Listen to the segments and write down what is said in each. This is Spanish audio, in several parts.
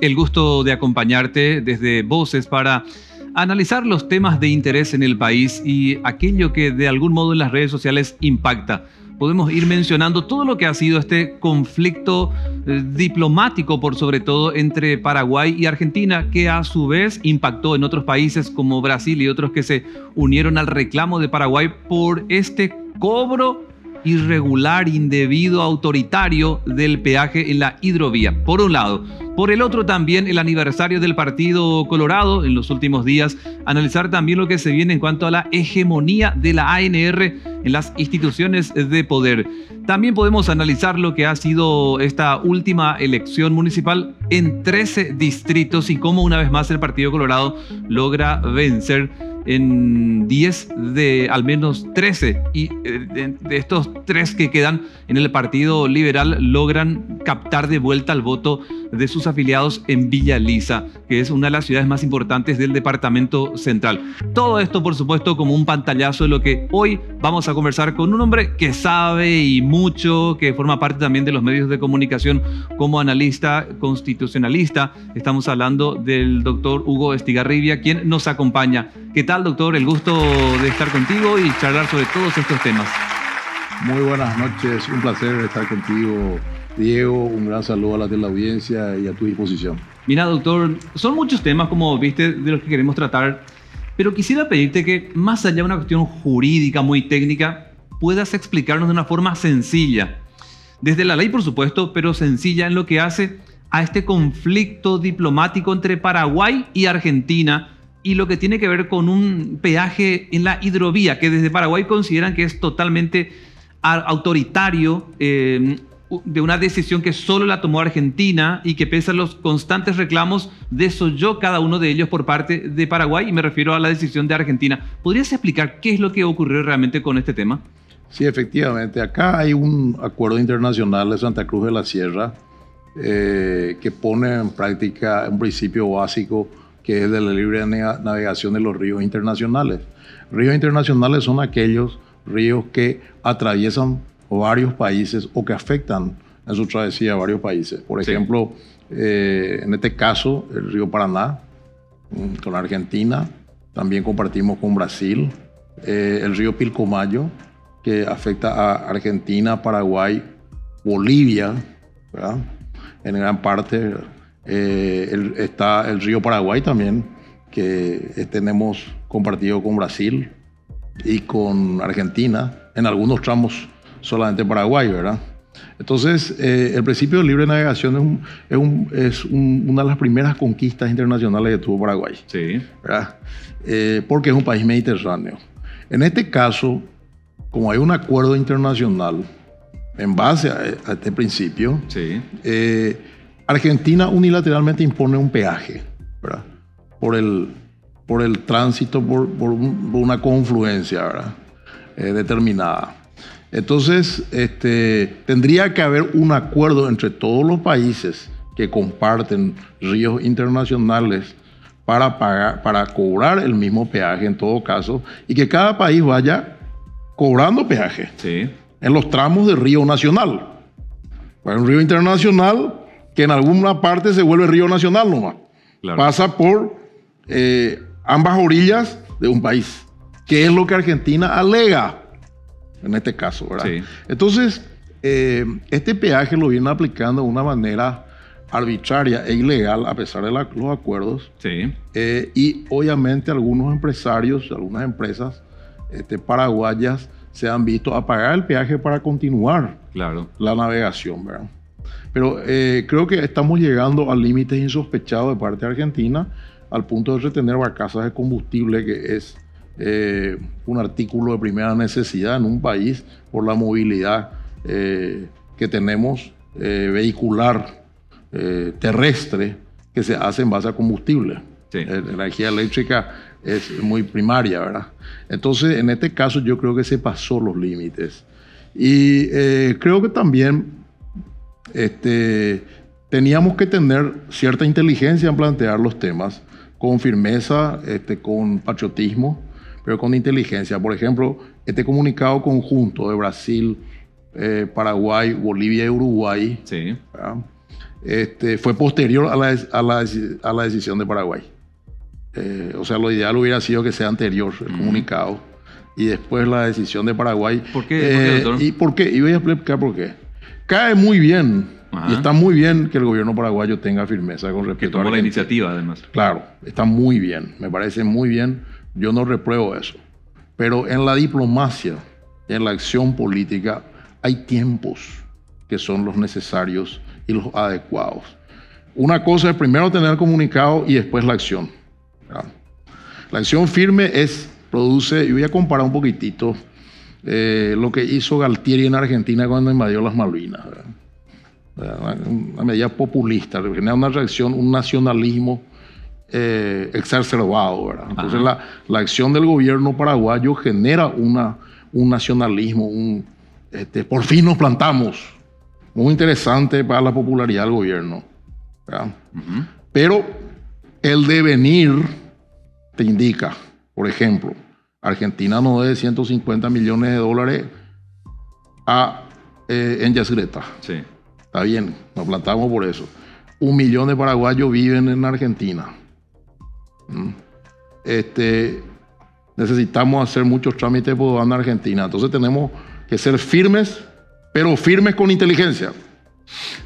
el gusto de acompañarte desde Voces para analizar los temas de interés en el país y aquello que de algún modo en las redes sociales impacta. Podemos ir mencionando todo lo que ha sido este conflicto eh, diplomático, por sobre todo, entre Paraguay y Argentina, que a su vez impactó en otros países como Brasil y otros que se unieron al reclamo de Paraguay por este cobro irregular, indebido, autoritario del peaje en la hidrovía, por un lado. Por el otro también el aniversario del Partido Colorado en los últimos días, analizar también lo que se viene en cuanto a la hegemonía de la ANR en las instituciones de poder. También podemos analizar lo que ha sido esta última elección municipal en 13 distritos y cómo una vez más el Partido Colorado logra vencer en 10 de al menos 13. Y eh, de, estos tres que quedan en el Partido Liberal logran captar de vuelta el voto de sus afiliados en Villa Lisa, que es una de las ciudades más importantes del departamento central. Todo esto, por supuesto, como un pantallazo de lo que hoy vamos a conversar con un hombre que sabe y mucho, que forma parte también de los medios de comunicación como analista constitucionalista. Estamos hablando del doctor Hugo Estigarribia, quien nos acompaña. ¿Qué tal, doctor? El gusto de estar contigo y charlar sobre todos estos temas. Muy buenas noches, un placer estar contigo, Diego. Un gran saludo a la audiencia y a tu disposición. Mira, doctor, son muchos temas, como viste, de los que queremos tratar, pero quisiera pedirte que, más allá de una cuestión jurídica muy técnica, puedas explicarnos de una forma sencilla, desde la ley, por supuesto, pero sencilla en lo que hace a este conflicto diplomático entre Paraguay y Argentina y lo que tiene que ver con un peaje en la hidrovía, que desde Paraguay consideran que es totalmente autoritario, eh, de una decisión que solo la tomó Argentina y que pese a los constantes reclamos, de Yo, cada uno de ellos por parte de Paraguay, y me refiero a la decisión de Argentina. ¿Podrías explicar qué es lo que ocurrió realmente con este tema? Sí, efectivamente. Acá hay un acuerdo internacional de Santa Cruz de la Sierra eh, que pone en práctica un principio básico que es de la libre navegación de los ríos internacionales. Ríos internacionales son aquellos ríos que atraviesan varios países o que afectan en su travesía a varios países. Por ejemplo, eh, en este caso, el río Paraná, mm, con Argentina, también compartimos con Brasil, eh, el río Pilcomayo, que afecta a Argentina, Paraguay, Bolivia, en gran parte eh, está el río Paraguay también, que eh, tenemos compartido con Brasil y con Argentina, en algunos tramos solamente Paraguay, ¿verdad? Entonces, eh, el principio de libre navegación es, una de las primeras conquistas internacionales que tuvo Paraguay. Sí. ¿verdad? porque es un país mediterráneo. En este caso, como hay un acuerdo internacional en base a, este principio, sí. eh, Argentina unilateralmente impone un peaje Por, el, por el tránsito, por, una confluencia eh, determinada. Entonces, este, tendría que haber un acuerdo entre todos los países que comparten ríos internacionales para, pagar, para cobrar el mismo peaje en todo caso y que cada país vaya cobrando peaje en los tramos del río nacional. Para pues, un río internacional que en alguna parte se vuelve río nacional nomás. Pasa por eh, ambas orillas de un país, que es lo que Argentina alega en este caso, ¿verdad? Entonces, eh, este peaje lo viene aplicando de una manera arbitraria e ilegal a pesar de los acuerdos. Eh, y obviamente algunos empresarios, algunas empresas este, paraguayas se han visto a pagar el peaje para continuar la navegación, ¿verdad? Pero eh, creo que estamos llegando a límites insospechados de parte de Argentina al punto de retener barcazas de combustible, que es eh, un artículo de primera necesidad en un país por la movilidad eh, que tenemos vehicular, terrestre, que se hace en base a combustible. La energía eléctrica es muy primaria, ¿verdad? Entonces, en este caso yo creo que se pasó los límites. Y creo que también este, teníamos que tener cierta inteligencia en plantear los temas con firmeza, este, con patriotismo, pero con inteligencia. Por ejemplo, este comunicado conjunto de Brasil, eh, Paraguay, Bolivia y Uruguay este, fue posterior a la, a, la, decisión de Paraguay. Eh, o sea, lo ideal hubiera sido que sea anterior el comunicado y después la decisión de Paraguay. ¿Por qué eh, ¿Y por qué? Y voy a explicar por qué cae muy bien. Y está muy bien que el gobierno paraguayo tenga firmeza con respecto que a la iniciativa, además. Claro, está muy bien, me parece muy bien. Yo no repruebo eso. Pero en la diplomacia, en la acción política, hay tiempos que son los necesarios y los adecuados. Una cosa es primero tener comunicado y después la acción. Ah. La acción firme es, produce, y voy a comparar un poquitito eh, lo que hizo Galtieri en Argentina cuando invadió las Malvinas. Una, medida populista, genera una reacción, un nacionalismo eh, exacerbado. Entonces la, acción del gobierno paraguayo genera una, un nacionalismo, un, este, por fin nos plantamos, muy interesante para la popularidad del gobierno. Pero el devenir te indica, por ejemplo, Argentina no debe 150 millones de dólares a, eh, en Yasgreta. Sí. Está bien, nos plantamos por eso. Un millón de paraguayos viven en Argentina. Mm. Este, necesitamos hacer muchos trámites por en argentina. Entonces tenemos que ser firmes, pero firmes con inteligencia.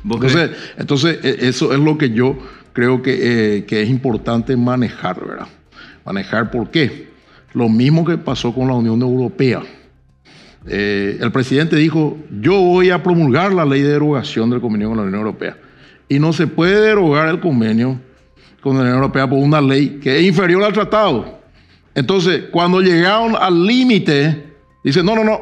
Entonces, entonces, e, eso es lo que yo creo que, eh, que es importante manejar, ¿verdad? Manejar por qué. Lo mismo que pasó con la Unión Europea. Eh, el presidente dijo, yo voy a promulgar la ley de derogación del convenio con la Unión Europea. Y no se puede derogar el convenio con la Unión Europea por una ley que es inferior al tratado. Entonces, cuando llegaron al límite, dice no, no, no,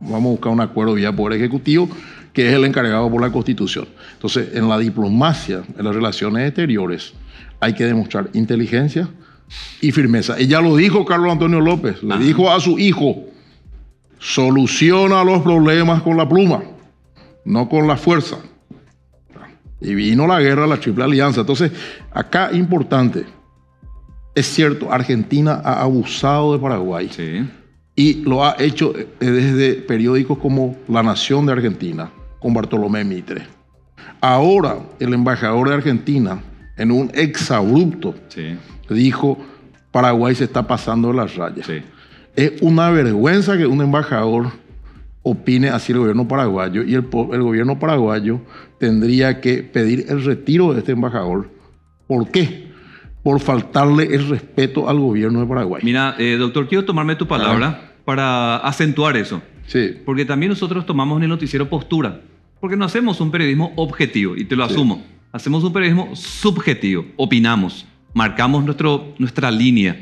vamos a buscar un acuerdo vía por el Ejecutivo, que es el encargado por la Constitución. Entonces, en la diplomacia, en las relaciones exteriores, hay que demostrar inteligencia, y firmeza. Y ya lo dijo Carlos Antonio López, le dijo a su hijo, soluciona los problemas con la pluma, no con la fuerza. Y vino la guerra, la triple alianza. Entonces, acá importante, es cierto, Argentina ha abusado de Paraguay. Y lo ha hecho eh, desde periódicos como La Nación de Argentina, con Bartolomé Mitre. Ahora, el embajador de Argentina, en un exabrupto, dijo, Paraguay se está pasando las rayas. Es una vergüenza que un embajador opine así el gobierno paraguayo y el, gobierno paraguayo tendría que pedir el retiro de este embajador. ¿Por qué? Por faltarle el respeto al gobierno de Paraguay. Mira, eh, doctor, quiero tomarme tu palabra para acentuar eso. Sí. Porque también nosotros tomamos en el noticiero postura. Porque no hacemos un periodismo objetivo, y te lo asumo. Hacemos un periodismo subjetivo, opinamos, marcamos nuestro, nuestra línea.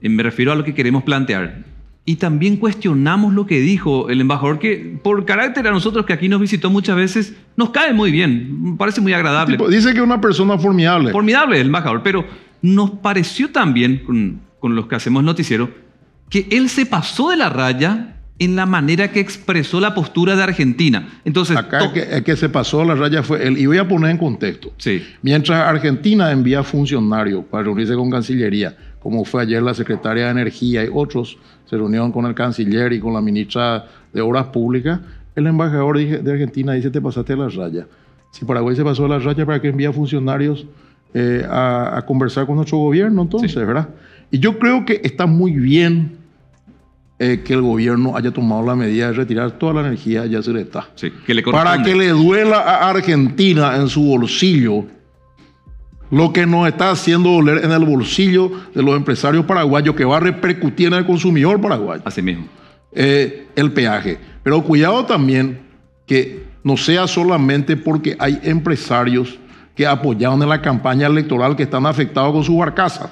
Eh, me refiero a lo que queremos plantear. Y también cuestionamos lo que dijo el embajador, que por carácter a nosotros que aquí nos visitó muchas veces, nos cae muy bien, parece muy agradable. dice que es una persona formidable. Formidable el embajador, pero nos pareció también, con, con los que hacemos noticiero, que él se pasó de la raya en la manera que expresó la postura de Argentina. Entonces, Acá es que, se pasó la raya fue él. Y voy a poner en contexto. Mientras Argentina envía funcionarios para reunirse con Cancillería, como fue ayer la secretaria de Energía y otros, se reunieron con el canciller y con la ministra de Obras Públicas, el embajador de Argentina dice, te pasaste a la raya. Si Paraguay se pasó a la raya, ¿para que envía funcionarios eh, a, conversar con nuestro gobierno entonces, verdad? Y yo creo que está muy bien eh, que el gobierno haya tomado la medida de retirar toda la energía ya se le está. Para que le duela a Argentina en su bolsillo lo que nos está haciendo doler en el bolsillo de los empresarios paraguayos, que va a repercutir en el consumidor paraguayo. Así mismo. Eh, el peaje. Pero cuidado también que no sea solamente porque hay empresarios que apoyaron en la campaña electoral que están afectados con sus barcazas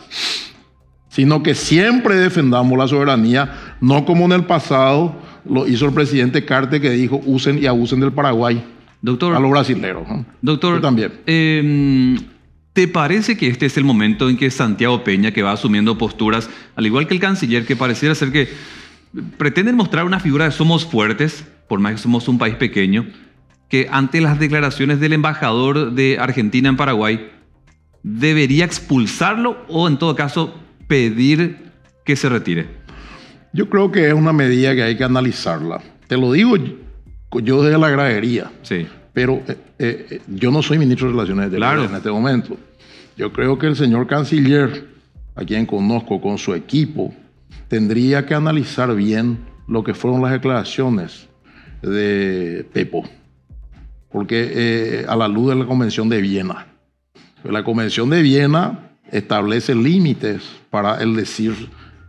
sino que siempre defendamos la soberanía, no como en el pasado lo hizo el presidente Carter, que dijo usen y abusen del Paraguay doctor, a los brasileños. Doctor, también. Em, ¿Te parece que este es el momento en que Santiago Peña, que va asumiendo posturas, al igual que el canciller, que pareciera ser que pretenden mostrar una figura de somos fuertes, por más que somos un país pequeño, que ante las declaraciones del embajador de Argentina en Paraguay, debería expulsarlo o en todo caso pedir que se retire? Yo creo que es una medida que hay que analizarla. Te lo digo yo desde la gradería. Sí. Pero eh, eh, yo no soy ministro de Relaciones Exteriores en este momento. Yo creo que el señor canciller, a quien conozco con su equipo, tendría que analizar bien lo que fueron las declaraciones de Pepo. Porque eh, a la luz de la Convención de Viena. La Convención de Viena establece límites para el decir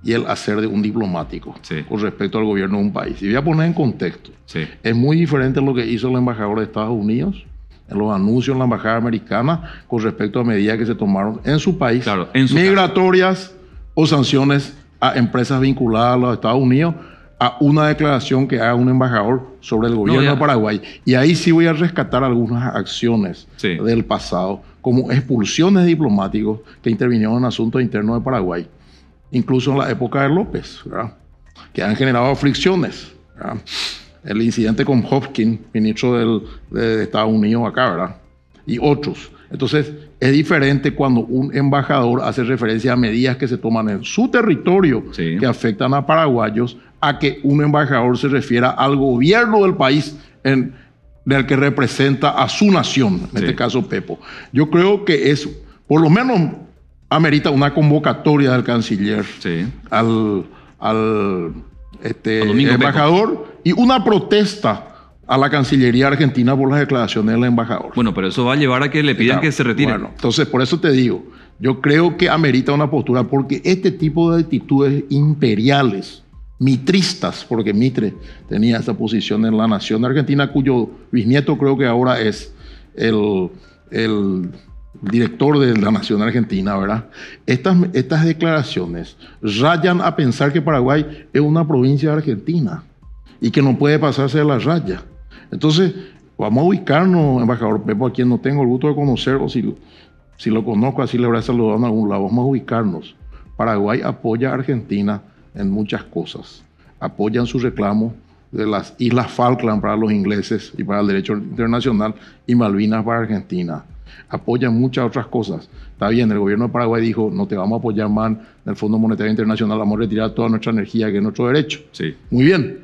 y el hacer de un diplomático con respecto al gobierno de un país. Y voy a poner en contexto. Es muy diferente lo que hizo el embajador de Estados Unidos en los anuncios en la embajada americana con respecto a medidas que se tomaron en su país, migratorias o sanciones a empresas vinculadas a los Estados Unidos, a una declaración que haga un embajador sobre el gobierno de Paraguay. Y ahí sí voy a rescatar algunas acciones del pasado como expulsiones diplomáticos que intervinieron en asuntos internos de Paraguay, incluso en la época de López, ¿verdad? que han generado fricciones. El incidente con Hopkins, ministro del, de Estados Unidos acá, ¿verdad? y otros. Entonces, es diferente cuando un embajador hace referencia a medidas que se toman en su territorio que afectan a paraguayos, a que un embajador se refiera al gobierno del país en, del que representa a su nación, en este caso Pepo. Yo creo que es, por lo menos, amerita una convocatoria del canciller al, este, embajador y una protesta a la Cancillería Argentina por las declaraciones del embajador. Bueno, pero eso va a llevar a que le pidan que se retire. entonces por eso te digo, yo creo que amerita una postura porque este tipo de actitudes imperiales mitristas, porque Mitre tenía esa posición en la nación argentina, cuyo bisnieto creo que ahora es el, director de la Nación Argentina, ¿verdad? Estas, estas declaraciones rayan a pensar que Paraguay es una provincia argentina y que no puede pasarse de la raya. Entonces, vamos a ubicarnos, embajador Pepo, a quien no tengo el gusto de conocer, o si, si lo conozco, así le habrá saludado en algún lado, vamos a ubicarnos. Paraguay apoya a Argentina en muchas cosas. Apoyan su reclamo de las Islas Falkland para los ingleses y para el derecho internacional y Malvinas para Argentina. Apoyan muchas otras cosas. Está bien, el gobierno de Paraguay dijo, no te vamos a apoyar más en el Fondo Monetario Internacional, vamos a retirar toda nuestra energía, que es nuestro derecho. Sí. Muy bien,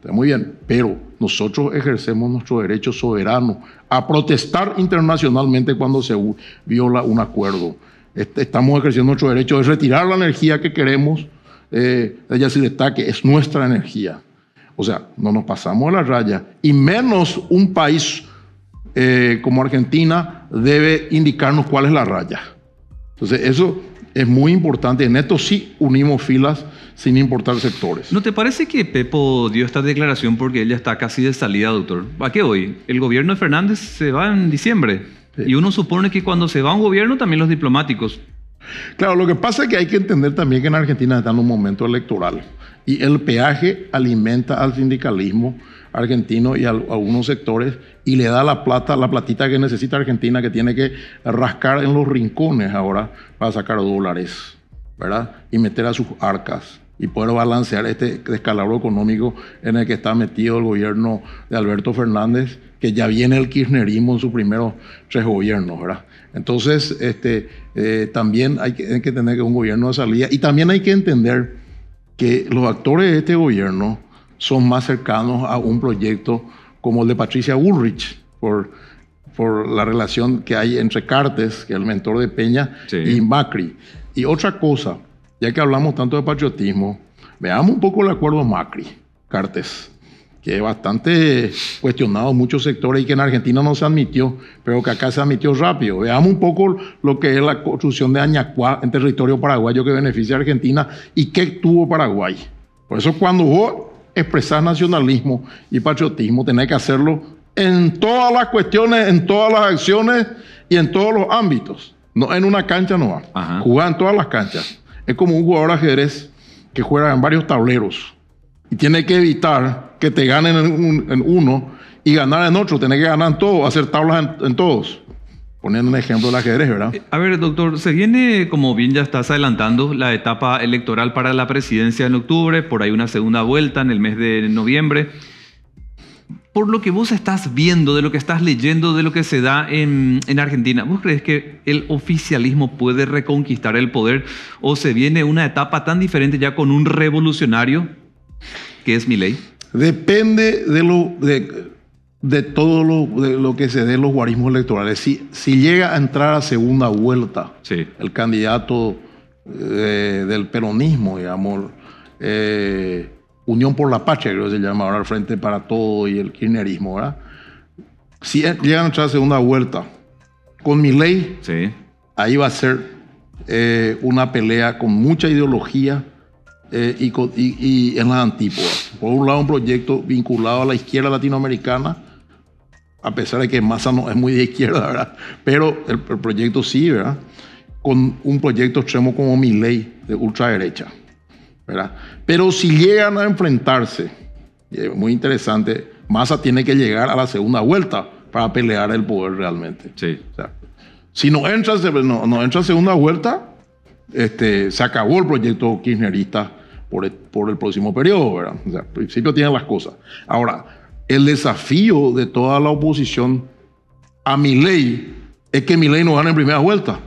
está muy bien, pero nosotros ejercemos nuestro derecho soberano a protestar internacionalmente cuando se viola un acuerdo. Estamos ejerciendo nuestro derecho de retirar la energía que queremos eh, ella sí destaque, es nuestra energía. O sea, no nos pasamos la raya. Y menos un país eh, como Argentina debe indicarnos cuál es la raya. Entonces, eso es muy importante. En esto sí unimos filas sin importar sectores. ¿No te parece que Pepo dio esta declaración porque ella está casi de salida, doctor? ¿A qué hoy? El gobierno de Fernández se va en diciembre. Y uno supone que cuando se va un gobierno también los diplomáticos Claro, lo que pasa es que hay que entender también que en Argentina está en un momento electoral y el peaje alimenta al sindicalismo argentino y a algunos sectores y le da la plata, la platita que necesita Argentina que tiene que rascar en los rincones ahora para sacar dólares, ¿verdad? Y meter a sus arcas y poder balancear este descalabro económico en el que está metido el gobierno de Alberto Fernández, que ya viene el kirchnerismo en sus primeros tres gobiernos, ¿verdad? Entonces, este, eh, también hay que, tener que un gobierno de salida y también hay que entender que los actores de este gobierno son más cercanos a un proyecto como el de Patricia Ulrich, por, por la relación que hay entre Cartes, que es el mentor de Peña, y Macri. Y otra cosa, ya que hablamos tanto de patriotismo, veamos un poco el acuerdo Macri-Cartes que es bastante cuestionado en muchos sectores y que en Argentina no se admitió, pero que acá se admitió rápido. Veamos un poco lo que es la construcción de Añacuá en territorio paraguayo que beneficia a Argentina y qué tuvo Paraguay. Por eso cuando vos expresás nacionalismo y patriotismo, tenés que hacerlo en todas las cuestiones, en todas las acciones y en todos los ámbitos. No, en una cancha no va. Jugar en todas las canchas. Es como un jugador ajedrez que juega en varios tableros y tiene que evitar que te ganen en, uno y ganar en otro, tener que ganar en todo, hacer tablas en, todos. Poniendo un ejemplo del ajedrez, ¿verdad? Eh, a ver, doctor, se viene, como bien ya estás adelantando, la etapa electoral para la presidencia en octubre, por ahí una segunda vuelta en el mes de noviembre. Por lo que vos estás viendo, de lo que estás leyendo, de lo que se da en, en Argentina, ¿vos crees que el oficialismo puede reconquistar el poder o se viene una etapa tan diferente ya con un revolucionario que es mi ley? Depende de lo de, todo lo, que se dé los guarismos electorales. Si, llega a entrar a segunda vuelta el candidato eh, del peronismo, digamos, eh, Unión por la Patria, creo que se llama ahora el Frente para Todo y el kirchnerismo, Si llega a entrar a segunda vuelta con mi ley, ahí va a ser eh, una pelea con mucha ideología y, en la antípoda. Por un lado, un proyecto vinculado a la izquierda latinoamericana, a pesar de que Massa no es muy de izquierda, ¿verdad? Pero el, proyecto sí, ¿verdad? Con un proyecto extremo como mi ley de ultraderecha, ¿verdad? Pero si llegan a enfrentarse, muy interesante, Massa tiene que llegar a la segunda vuelta para pelear el poder realmente. Sí. si no entra, no, no entra segunda vuelta, este, se acabó el proyecto kirchnerista por el, próximo periodo, ¿verdad? O sea, al principio tienen las cosas. Ahora, el desafío de toda la oposición a mi ley es que mi ley no gane en primera vuelta,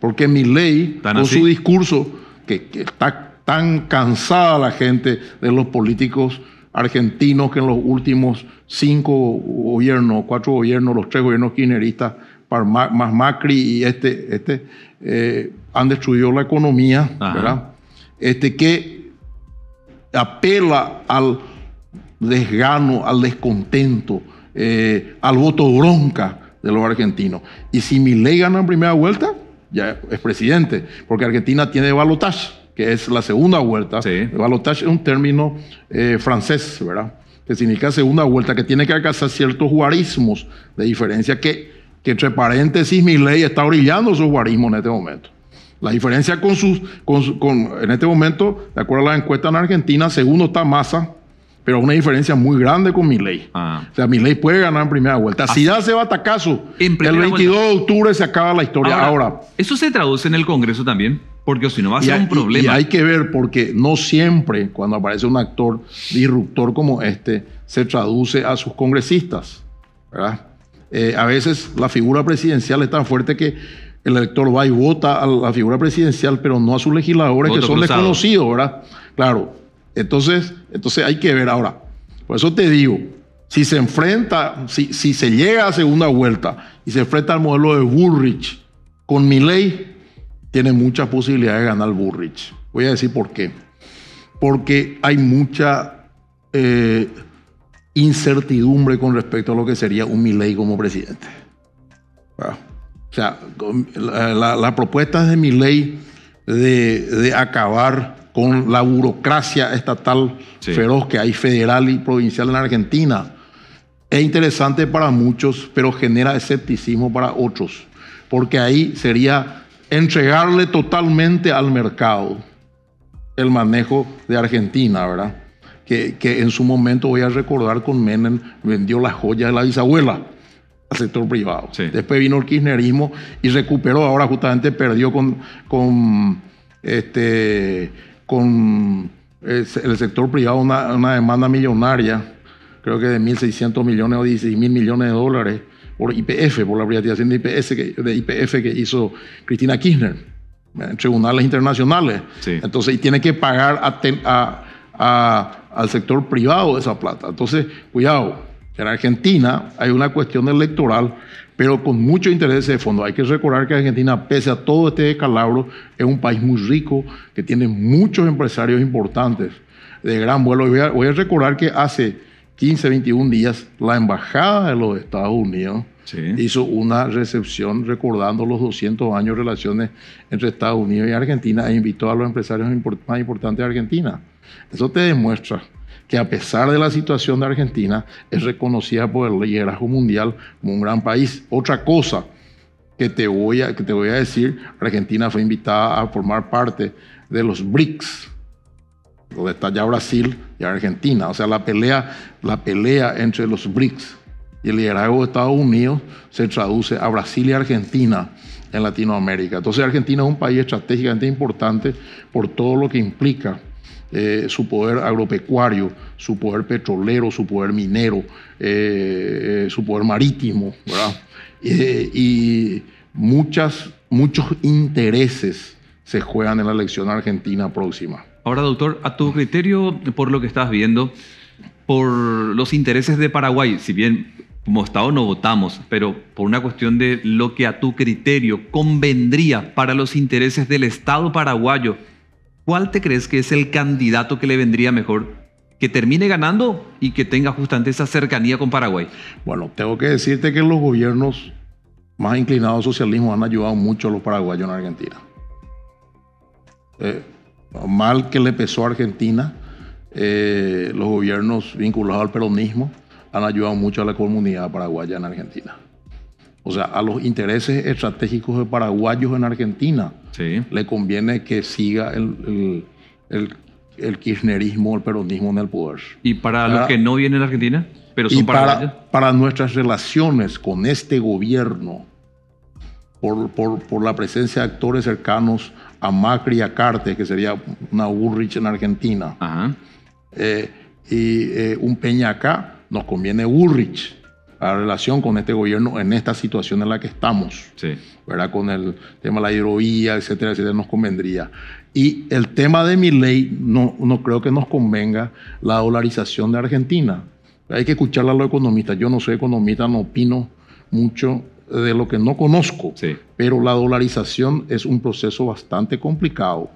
porque mi ley, con su discurso, que, está tan cansada la gente de los políticos argentinos que en los últimos cinco gobiernos, cuatro gobiernos, los tres gobiernos kirchneristas, más Macri y este, este eh, han destruido la economía, ¿verdad? Este, que apela al desgano, al descontento, eh, al voto bronca de los argentinos. Y si Milei gana en primera vuelta, ya es presidente, porque Argentina tiene balotage, que es la segunda vuelta. Sí. balotage es un término eh, francés, ¿verdad? Que significa segunda vuelta, que tiene que alcanzar ciertos guarismos de diferencia que, entre paréntesis, Milei está brillando su guarismo en este momento. La diferencia con sus, en este momento, de acuerdo a la encuesta en Argentina, segundo está masa, pero una diferencia muy grande con Milei. Ah. O sea, Milei puede ganar en primera vuelta. Si ah. ya se batacazo, el 22 de octubre se acaba la historia. Ahora, ¿eso se traduce en el Congreso también? Porque si no va a ser un problema. Y, hay que ver, porque no siempre cuando aparece un actor disruptor como este, se traduce a sus congresistas, eh, a veces la figura presidencial es tan fuerte que el elector va y vota a la figura presidencial, pero no a sus legisladores que son desconocidos, ¿verdad? Claro. Entonces, entonces hay que ver ahora. Por eso te digo, si se enfrenta, si, se llega a segunda vuelta y se enfrenta al modelo de Bullrich con ley tiene muchas posibilidades de ganar Bullrich. Voy a decir por qué. Porque hay mucha eh, incertidumbre con respecto a lo que sería un Milley como presidente. Ah. O sea, la, propuesta de mi ley de, acabar con la burocracia estatal feroz que hay federal y provincial en Argentina es interesante para muchos, pero genera escepticismo para otros, porque ahí sería entregarle totalmente al mercado el manejo de Argentina, ¿verdad? Que, que, en su momento voy a recordar con Menem vendió las joyas de la bisabuela al sector privado. Después vino el kirchnerismo y recuperó, ahora justamente perdió con, con, este, con el, sector privado una, demanda millonaria, creo que de 1.600 millones o 16.000 millones de dólares por IPF, por la privatización de que, IPF que hizo Cristina Kirchner en tribunales internacionales. Entonces, tiene que pagar al sector privado esa plata. Entonces, cuidado en Argentina hay una cuestión electoral, pero con mucho interés de fondo. Hay que recordar que Argentina, pese a todo este descalabro, es un país muy rico, que tiene muchos empresarios importantes de gran vuelo. Voy a, recordar que hace 15, 21 días, la Embajada de los Estados Unidos hizo una recepción recordando los 200 años de relaciones entre Estados Unidos y Argentina e invitó a los empresarios más importantes de Argentina. Eso te demuestra que a pesar de la situación de Argentina es reconocida por el liderazgo mundial como un gran país. Otra cosa que te voy a, que te voy a decir, Argentina fue invitada a formar parte de los BRICS, donde está ya Brasil y Argentina. O sea, la pelea, la pelea entre los BRICS y el liderazgo de Estados Unidos se traduce a Brasil y Argentina en Latinoamérica. Entonces Argentina es un país estratégicamente importante por todo lo que implica eh, su poder agropecuario, su poder petrolero, su poder minero, eh, eh, su poder marítimo, ¿verdad? y muchas, muchos intereses se juegan en la elección argentina próxima. Ahora, doctor, a tu criterio, por lo que estás viendo, por los intereses de Paraguay, si bien como Estado no votamos, pero por una cuestión de lo que a tu criterio convendría para los intereses del Estado paraguayo ¿cuál te crees que es el candidato que le vendría mejor que termine ganando y que tenga justamente esa cercanía con Paraguay? Bueno, tengo que decirte que los gobiernos más inclinados al socialismo han ayudado mucho a los paraguayos en Argentina. Eh, mal que le pesó a Argentina, eh, los gobiernos vinculados al peronismo han ayudado mucho a la comunidad paraguaya en Argentina. O sea, a los intereses estratégicos de paraguayos en Argentina le conviene que siga el, kirchnerismo, el peronismo en el poder. ¿Y para, lo los que no vienen a Argentina? Pero y para, para nuestras relaciones con este gobierno, por, por, por, la presencia de actores cercanos a Macri y a que sería una Ulrich en Argentina, eh, y eh, un Peña acá, nos conviene Ulrich la relación con este gobierno en esta situación en la que estamos, sí. ¿verdad? Con el tema de la hidrovía, etcétera, etcétera, nos convendría. Y el tema de mi ley, no, no creo que nos convenga la dolarización de Argentina. Hay que escucharla a los economistas. Yo no soy economista, no opino mucho de lo que no conozco, sí. pero la dolarización es un proceso bastante complicado,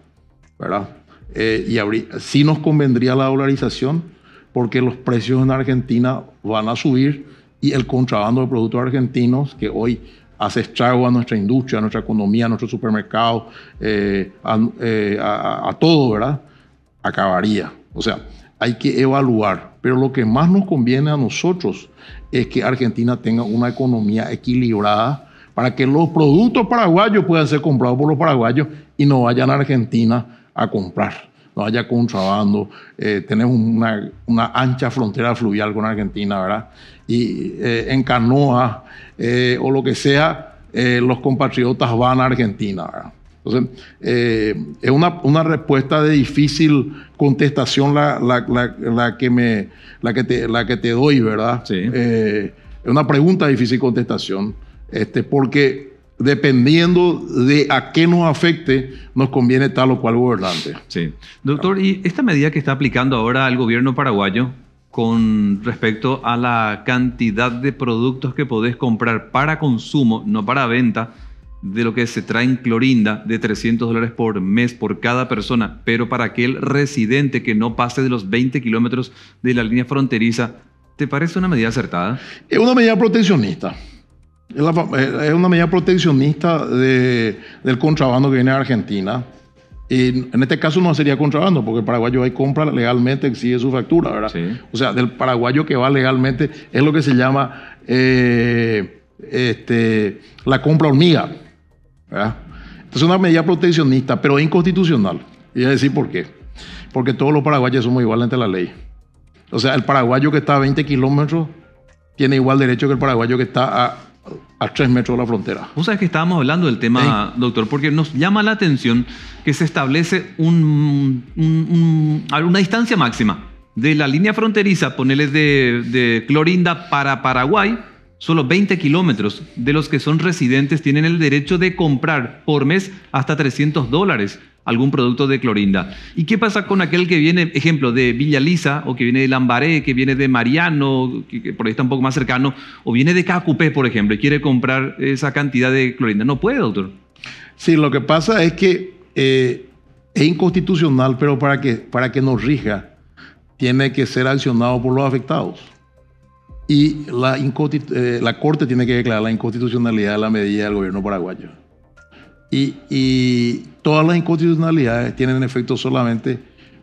¿verdad? Eh, y si sí nos convendría la dolarización porque los precios en Argentina van a subir y el contrabando de productos argentinos que hoy hace estrago a nuestra industria, a nuestra economía, a nuestro supermercado, eh, eh, a, todo, ¿verdad? Acabaría. O sea, hay que evaluar. Pero lo que más nos conviene a nosotros es que Argentina tenga una economía equilibrada para que los productos paraguayos puedan ser comprados por los paraguayos y no vayan a Argentina a comprar haya contrabando, eh, tenemos una, ancha frontera fluvial con Argentina, ¿verdad? Y eh, en canoa eh, o lo que sea, los compatriotas van a Argentina, ¿verdad? Entonces, es una, respuesta de difícil contestación la, que, me, la, que, te, la que te doy, ¿verdad? Sí. es una pregunta de difícil contestación, este, porque dependiendo de a qué nos afecte, nos conviene tal o cual gobernante. Sí. Doctor, ¿y esta medida que está aplicando ahora el gobierno paraguayo con respecto a la cantidad de productos que podés comprar para consumo, no para venta, de lo que se trae en Clorinda de 300 dólares por mes por cada persona, pero para aquel residente que no pase de los 20 kilómetros de la línea fronteriza, ¿te parece una medida acertada? Es una medida proteccionista. Eh, es, una medida proteccionista del contrabando que viene a Argentina. Y en este caso no sería contrabando, porque el paraguayo ahí compra legalmente, exige su factura, O sea, del paraguayo que va legalmente es lo que se llama eh, este, la compra hormiga, es una medida proteccionista, pero inconstitucional. Y voy a decir por qué. Porque todos los paraguayos somos iguales ante la ley. O sea, el paraguayo que está a 20 kilómetros tiene igual derecho que el paraguayo que está a a tres metros de la frontera. Vos sabés que estábamos hablando del tema, doctor, porque nos llama la atención que se establece un, una distancia máxima de la línea fronteriza, ponele de Clorinda para Paraguay, Solo 20 kilómetros de los que son residentes tienen el derecho de comprar por mes hasta 300 dólares algún producto de Clorinda. ¿Y qué pasa con aquel que viene, ejemplo, de Villa Lisa, o que viene de Lambaré, que viene de Mariano, que, por ahí está un poco más cercano, o viene de Cacupé, por ejemplo, y quiere comprar esa cantidad de Clorinda? No puede, doctor. Sí, lo que pasa es que eh, es inconstitucional, pero para que, para que nos rija, tiene que ser accionado por los afectados y eh, la, Corte tiene que declarar la inconstitucionalidad de la medida del gobierno paraguayo. Y, todas las inconstitucionalidades tienen efecto solamente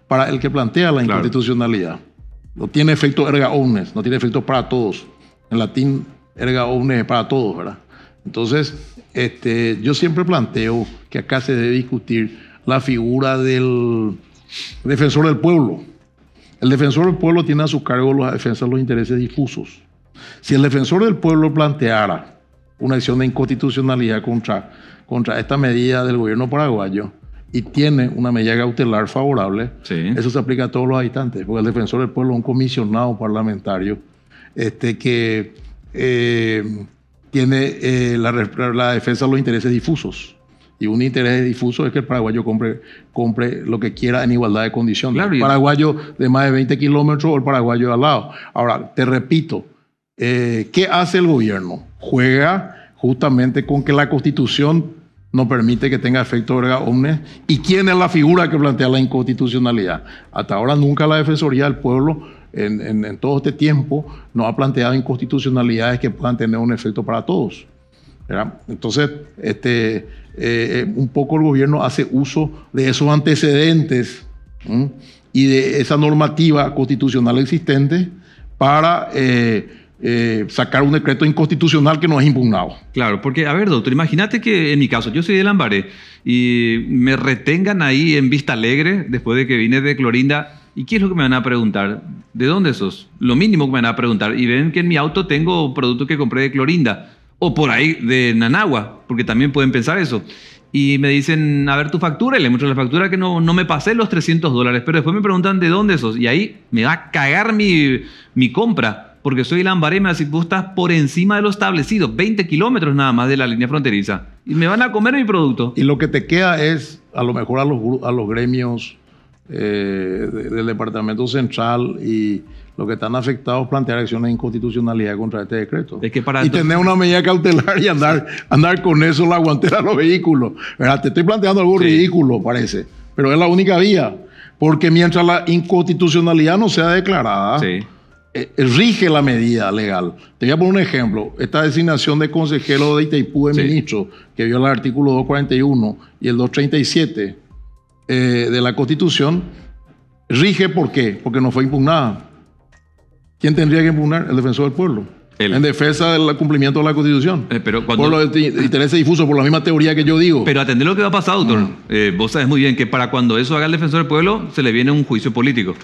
para el que plantea la inconstitucionalidad. No tiene efecto erga omnes, no tiene efecto para todos. En latín, erga omnes es para todos, ¿verdad? Entonces, este, yo siempre planteo que acá se debe discutir la figura del defensor del pueblo el defensor del pueblo tiene a su cargo la defensa de los intereses difusos. Si el defensor del pueblo planteara una acción de inconstitucionalidad contra, contra esta medida del gobierno paraguayo y tiene una medida cautelar favorable, eso se aplica a todos los habitantes, porque el defensor del pueblo es un comisionado parlamentario este, que eh, tiene eh, la defensa de los intereses difusos. Y un interés difuso es que el paraguayo compre, compre lo que quiera en igualdad de condiciones. el paraguayo de más de 20 kilómetros o el paraguayo de al lado. Ahora, te repito, eh, ¿qué hace el gobierno? Juega justamente con que la constitución no permite que tenga efecto verga omnes. ¿Y quién es la figura que plantea la inconstitucionalidad? Hasta ahora nunca la Defensoría del Pueblo en, todo este tiempo no ha planteado inconstitucionalidades que puedan tener un efecto para todos. Entonces, este, eh, eh, un poco el gobierno hace uso de esos antecedentes y de esa normativa constitucional existente para eh, sacar un decreto inconstitucional que no es impugnado. Claro, porque, a ver, doctor, imagínate que en mi caso, yo soy de Lambaré y me retengan ahí en Vista Alegre después de que vine de Clorinda. ¿Y qué es lo que me van a preguntar? ¿De dónde sos? Lo mínimo que me van a preguntar. Y ven que en mi auto tengo producto que compré de Clorinda o por ahí de Nanagua, porque también pueden pensar eso. Y me dicen, a ver tu factura, y le muestro la factura que no, no me pasé los 300 dólares, pero después me preguntan de dónde esos. y ahí me va a cagar mi, compra, porque soy lambarema, si tú estás por encima de lo establecido, 20 kilómetros nada más de la línea fronteriza, y me van a comer mi producto. Y lo que te queda es, a lo mejor a los, a los gremios eh, del Departamento Central y lo que están afectados plantear acciones de inconstitucionalidad contra este decreto. y tener una medida cautelar y andar, andar con eso la guantera a los vehículos. Te estoy planteando algo ridículo, parece, pero es la única vía. Porque mientras la inconstitucionalidad no sea declarada, eh, eh, rige la medida legal. Te voy a poner un ejemplo. Esta designación de consejero de Itaipú de ministro, que vio el artículo 241 y el 237 eh, de la Constitución, rige por qué? Porque no fue impugnada. ¿Quién tendría que impugnar? El defensor del pueblo. en defensa del cumplimiento de la Constitución. Eh, pero por los intereses difusos, por la misma teoría que yo digo. Pero atender lo que va a pasar, doctor. Mm. Eh, vos sabes muy bien que para cuando eso haga el defensor del pueblo, se le viene un juicio político.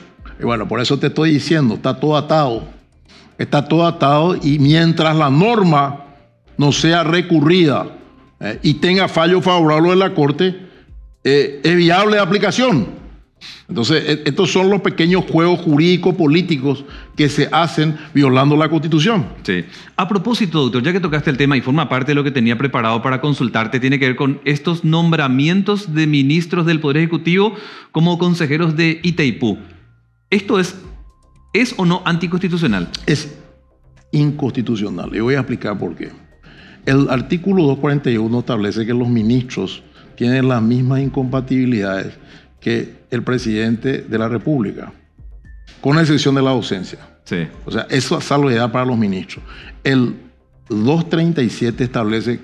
bueno, por eso te estoy diciendo, está todo atado. Está todo atado y mientras la norma no sea recurrida eh, y tenga fallo favorable de la Corte, es viable la aplicación. Entonces, e, estos son los pequeños juegos jurídicos políticos que se hacen violando la Constitución. Sí. A propósito, doctor, ya que tocaste el tema y forma parte de lo que tenía preparado para consultarte, tiene que ver con estos nombramientos de ministros del Poder Ejecutivo como consejeros de Itaipú. ¿Esto es, es o no anticonstitucional? Es inconstitucional. Y voy a explicar por qué. El artículo 241 establece que los ministros tienen las mismas incompatibilidades que el presidente de la República, con excepción de la ausencia. O sea, eso es salvedad para los ministros. El 237 establece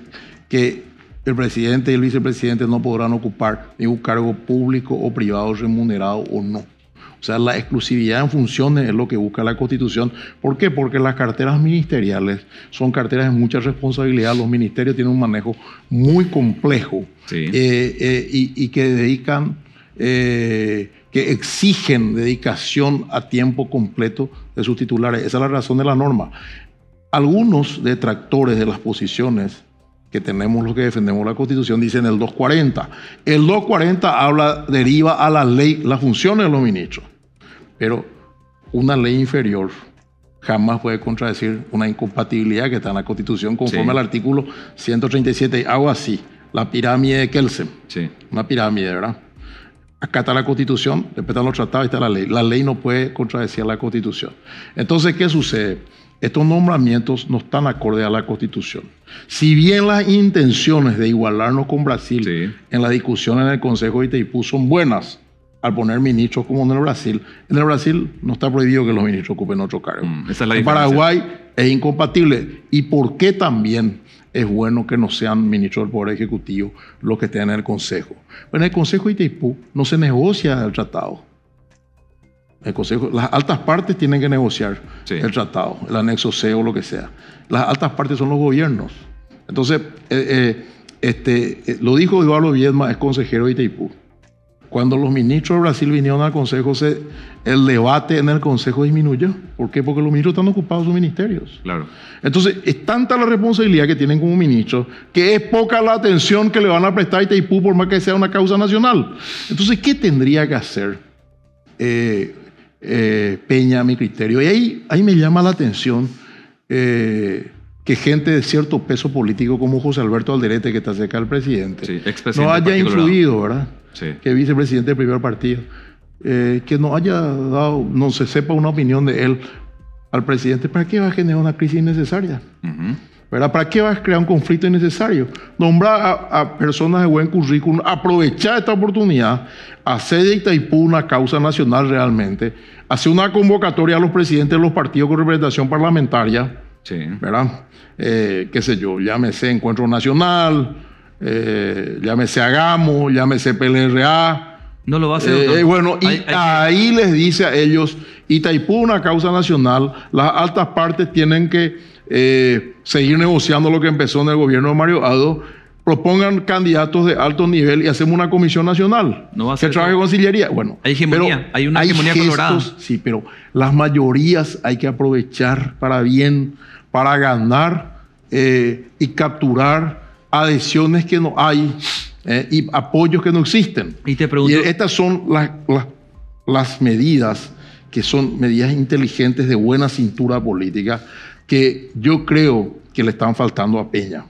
que el presidente y el vicepresidente no podrán ocupar ningún cargo público o privado remunerado o no. O sea, la exclusividad en funciones es lo que busca la Constitución. ¿Por qué? Porque las carteras ministeriales son carteras de mucha responsabilidad. Los ministerios tienen un manejo muy complejo eh, eh, y, que dedican eh, que exigen dedicación a tiempo completo de sus titulares. Esa es la razón de la norma. Algunos detractores de las posiciones que tenemos los que defendemos la Constitución dicen el 240. El 240 habla, deriva a la ley las funciones de los ministros, pero una ley inferior jamás puede contradecir una incompatibilidad que está en la Constitución conforme al artículo 137. Hago así, la pirámide de Kelsen. Sí. Una pirámide, ¿verdad? Acá está la constitución, respetan los tratados y está la ley. La ley no puede contradecir la constitución. Entonces, ¿qué sucede? Estos nombramientos no están acorde a la Constitución. Si bien las intenciones de igualarnos con Brasil en la discusión en el Consejo de Itaipú son buenas, al poner ministros como en el Brasil, en el Brasil no está prohibido que los ministros ocupen otro cargo. Mm, en Paraguay es incompatible. ¿Y por qué también? es bueno que no sean ministros del Poder Ejecutivo los que estén en el Consejo. Pero en el Consejo de Itaipú no se negocia el tratado. El Consejo, las altas partes tienen que negociar el tratado, el anexo C o lo que sea. Las altas partes son los gobiernos. Entonces, eh, eh, este, eh, lo dijo Eduardo Viedma, es consejero de Itaipú. Cuando los ministros de Brasil vinieron al Consejo, el debate en el Consejo disminuyó. ¿Por qué? Porque los ministros están ocupados sus ministerios. Claro. Entonces, es tanta la responsabilidad que tienen como ministros que es poca la atención que le van a prestar a Itaipú por más que sea una causa nacional. Entonces, ¿qué tendría que hacer eh, eh, Peña a mi criterio? Y ahí, ahí me llama la atención. Eh, que gente de cierto peso político como José Alberto Alderete, que está cerca del presidente, no haya influido, ¿verdad? que vicepresidente del primer partido, eh, que no haya dado, no se sepa una opinión de él al presidente, ¿para qué va a generar una crisis innecesaria? ¿Para qué vas a crear un conflicto innecesario? Nombrar a, personas de buen currículum, aprovechar esta oportunidad, hacer de Itaipú una causa nacional realmente, hacer una convocatoria a los presidentes de los partidos con representación parlamentaria, ¿verdad? Eh, qué sé yo, llámese Encuentro Nacional, eh, llámese Agamo, llámese PLRA. No lo va a hacer. Eh, bueno, y ahí les dice a ellos, Itaipú una causa nacional, las altas partes tienen que eh, seguir negociando lo que empezó en el gobierno de Mario Ado, propongan candidatos de alto nivel y hacemos una comisión nacional no va a ser, que trabaje concillería. Bueno, hay hegemonía, hay una hegemonía colorada. Sí, pero las mayorías hay que aprovechar para bien, para ganar y capturar adhesiones que no hay eh, y apoyos que no existen. Y te pregunto... estas son las, las, medidas que son medidas inteligentes de buena cintura política que yo creo que le están faltando a Peña,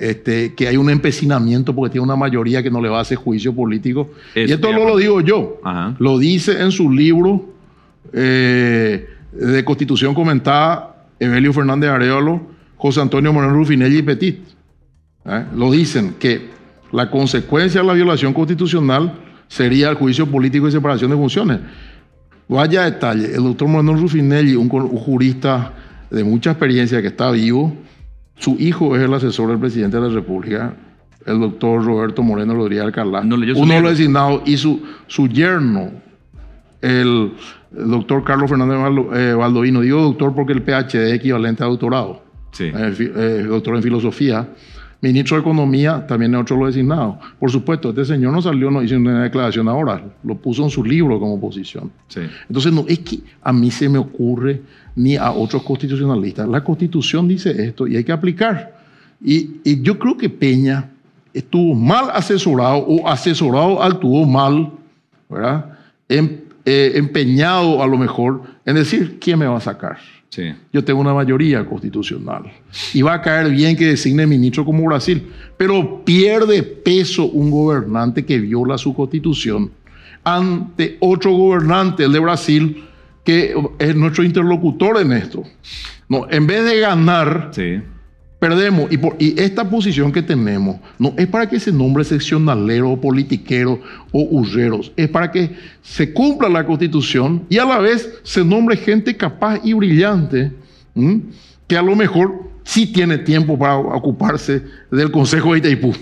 Este, que hay un empecinamiento porque tiene una mayoría que no le va a hacer juicio político. y esto no lo digo yo, lo dice en su libro eh, de Constitución Comentada, Evelio Fernández Arevalo, José Antonio Moreno Rufinelli y Petit. ¿eh? Lo dicen que la consecuencia de la violación constitucional sería el juicio político y separación de funciones. Vaya detalle, el doctor Moreno Rufinelli, un, jurista de mucha experiencia que está vivo, su hijo es el asesor del presidente de la República, el doctor Roberto Moreno Rodríguez Alcalá. uno de los designados y su, su yerno, el, doctor Carlos Fernández Baldovino, eh, Digo doctor porque el PhD es equivalente a doctorado doctor eh, en filosofía, ministro de Economía, también es otro lo designado. Por supuesto, este señor no salió, no hizo una declaración ahora, lo puso en su libro como posición. Entonces, no es que a mí se me ocurre ni a otros constitucionalistas. La constitución dice esto y hay que aplicar. Y, yo creo que Peña estuvo mal asesorado o asesorado al mal, em, eh, empeñado a lo mejor en decir, ¿quién me va a sacar? Yo tengo una mayoría constitucional. Y va a caer bien que designe ministro como Brasil. Pero pierde peso un gobernante que viola su constitución ante otro gobernante, el de Brasil, que es nuestro interlocutor en esto. No, en vez de ganar, sí. Perdemos. Y, esta posición que tenemos no es para que se nombre seccionalero politiquero o urreros. Es para que se cumpla la constitución y a la vez se nombre gente capaz y brillante que a lo mejor sí tiene tiempo para ocuparse del Consejo de Itaipú,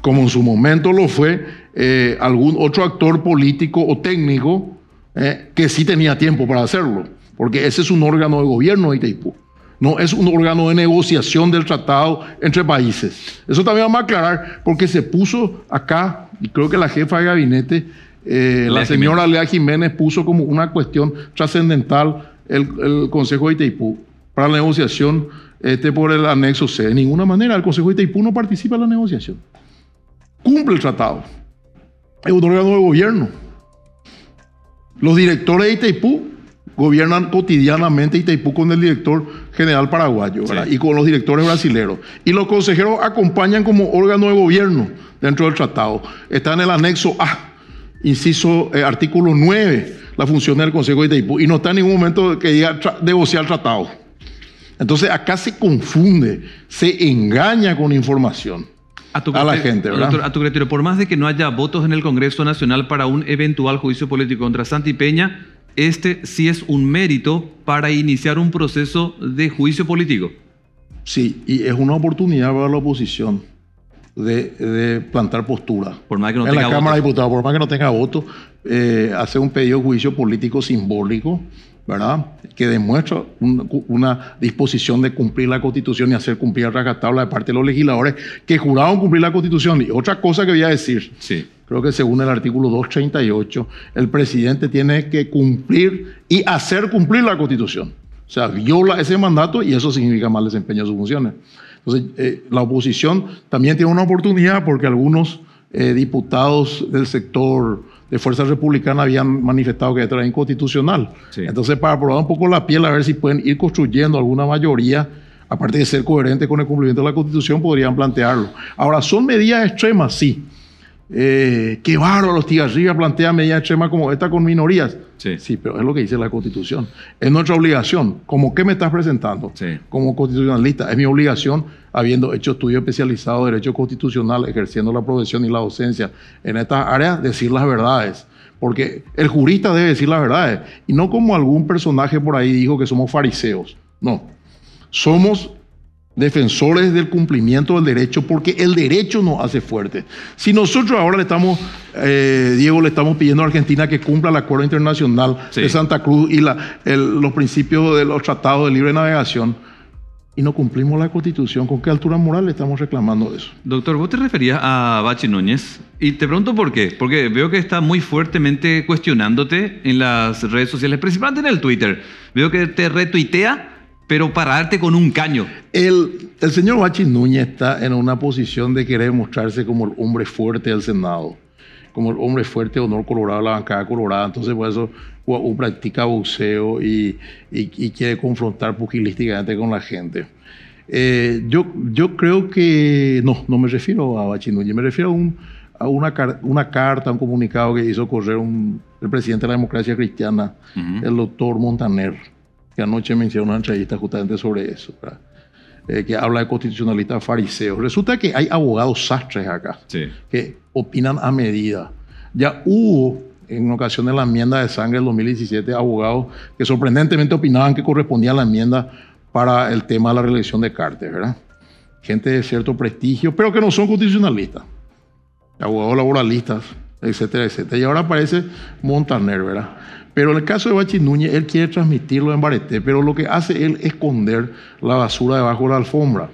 como en su momento lo fue eh, algún otro actor político o técnico eh, que sí tenía tiempo para hacerlo, porque ese es un órgano de gobierno de Itaipú. No es un órgano de negociación del tratado entre países. Eso también vamos a aclarar porque se puso acá, y creo que la jefa de gabinete, eh, la señora Lea Jiménez, puso como una cuestión trascendental el, Consejo de Itaipú para la negociación este, por el anexo C. De ninguna manera, el Consejo de Itaipú no participa en la negociación. Cumple el tratado. Es un órgano de gobierno. Los directores de Itaipú gobiernan cotidianamente Itaipú con el director general paraguayo y con los directores brasileños. Y los consejeros acompañan como órgano de gobierno dentro del tratado. Está en el anexo A, inciso eh, artículo 9, la función del Consejo de Itaipú. Y no está en ningún momento que diga negociar tratado. Entonces acá se confunde, se engaña con información. A, la gente, a tu criterio, por más de que no haya votos en el Congreso Nacional para un eventual juicio político contra Santi Peña, este sí es un mérito para iniciar un proceso de juicio político. Sí, y es una oportunidad para la oposición de, plantar postura. en la Cámara de Diputados, por más que no tenga voto, eh, hacer un pedido de juicio político simbólico, ¿verdad? Que demuestra una disposición de cumplir la Constitución y hacer cumplir la tabla de parte de los legisladores que juraban cumplir la Constitución. Y otra cosa que voy a decir. Sí creo que según el artículo 238, el presidente tiene que cumplir y hacer cumplir la constitución. O sea, viola ese mandato y eso significa mal desempeño de sus funciones. Entonces, eh, la oposición también tiene una oportunidad porque algunos eh, diputados del sector de Fuerza Republicana habían manifestado que era inconstitucional. Entonces, para probar un poco la piel, a ver si pueden ir construyendo alguna mayoría, aparte de ser coherente con el cumplimiento de la Constitución, podrían plantearlo. Ahora, ¿son medidas extremas? Sí. Eh, qué bárbaro, los tigarrillas plantea medidas extremas como esta con minorías. Sí. pero es lo que dice la Constitución. Es nuestra obligación. ¿Cómo qué me estás presentando? Como constitucionalista, es mi obligación, habiendo hecho estudio especializado de Derecho Constitucional, ejerciendo la profesión y la docencia en estas áreas, decir las verdades. Porque el jurista debe decir las verdades. Y no como algún personaje por ahí dijo que somos fariseos. No. Somos defensores del cumplimiento del derecho, porque el derecho nos hace fuerte. Si nosotros ahora le estamos, eh, Diego, le estamos pidiendo a Argentina que cumpla el acuerdo internacional de Santa Cruz y los principios de los tratados de libre navegación, y no cumplimos la constitución, ¿con qué altura moral le estamos reclamando eso? Doctor, vos te referías a Bachi Núñez y te pregunto por qué, porque veo que está muy fuertemente cuestionándote en las redes sociales, principalmente en el Twitter. Veo que te retuitea pero para darte con un caño. El, señor Bachi Núñez está en una posición de querer mostrarse como el hombre fuerte del Senado, como el hombre fuerte de honor colorado, la bancada colorada. Entonces, por eso practica boxeo y, quiere confrontar pugilísticamente con la gente. Eh, yo, yo creo que, no, no me refiero a Bachi Núñez, me refiero a, una, una carta, un comunicado que hizo correr el presidente de la democracia cristiana, el doctor Montaner que anoche me hicieron una entrevista justamente sobre eso, eh, que habla de constitucionalistas fariseos. Resulta que hay abogados sastres acá que opinan a medida. Ya hubo en ocasión de la enmienda de sangre del 2017 abogados que sorprendentemente opinaban que correspondía a la enmienda para el tema de la reelección de Cartes, ¿verdad? Gente de cierto prestigio, pero que no son constitucionalistas, abogados laboralistas, etcétera, etcétera. Y ahora aparece Montaner, ¿verdad? Pero en el caso de Bachi Núñez, él quiere transmitirlo en Barete, pero lo que hace él es esconder la basura debajo de la alfombra.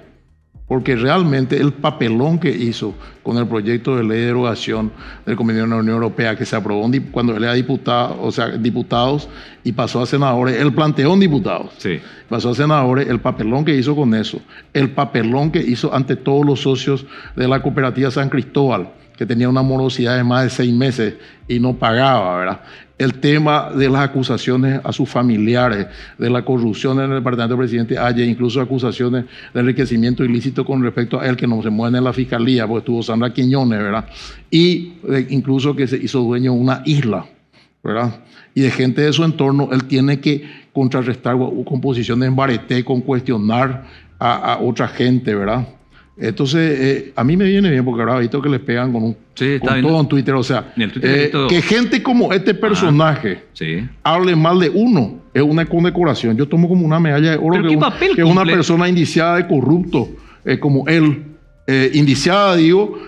Porque realmente el papelón que hizo con el proyecto de ley de derogación del Convenio de la Unión Europea, que se aprobó cuando él era diputado, o sea, diputados y pasó a senadores, el planteó diputados. Pasó a senadores, el papelón que hizo con eso, el papelón que hizo ante todos los socios de la cooperativa San Cristóbal que tenía una morosidad de más de seis meses y no pagaba, ¿verdad? el tema de las acusaciones a sus familiares, de la corrupción en el departamento del presidente Aye, incluso acusaciones de enriquecimiento ilícito con respecto a él que no se mueven en la fiscalía, porque estuvo Sandra Quiñones, ¿verdad? Y eh, incluso que se hizo dueño de una isla, ¿verdad? Y de gente de su entorno, él tiene que contrarrestar con posiciones en con cuestionar a otra gente, ¿verdad? Entonces, eh, a mí me viene bien porque ahora visto que les pegan con, un, todo en Twitter. O sea, eh, que gente como este ah, personaje hable mal de uno es una condecoración. Yo tomo como una medalla de oro que, es una persona indiciada de corrupto, eh, como él, indiciada, digo,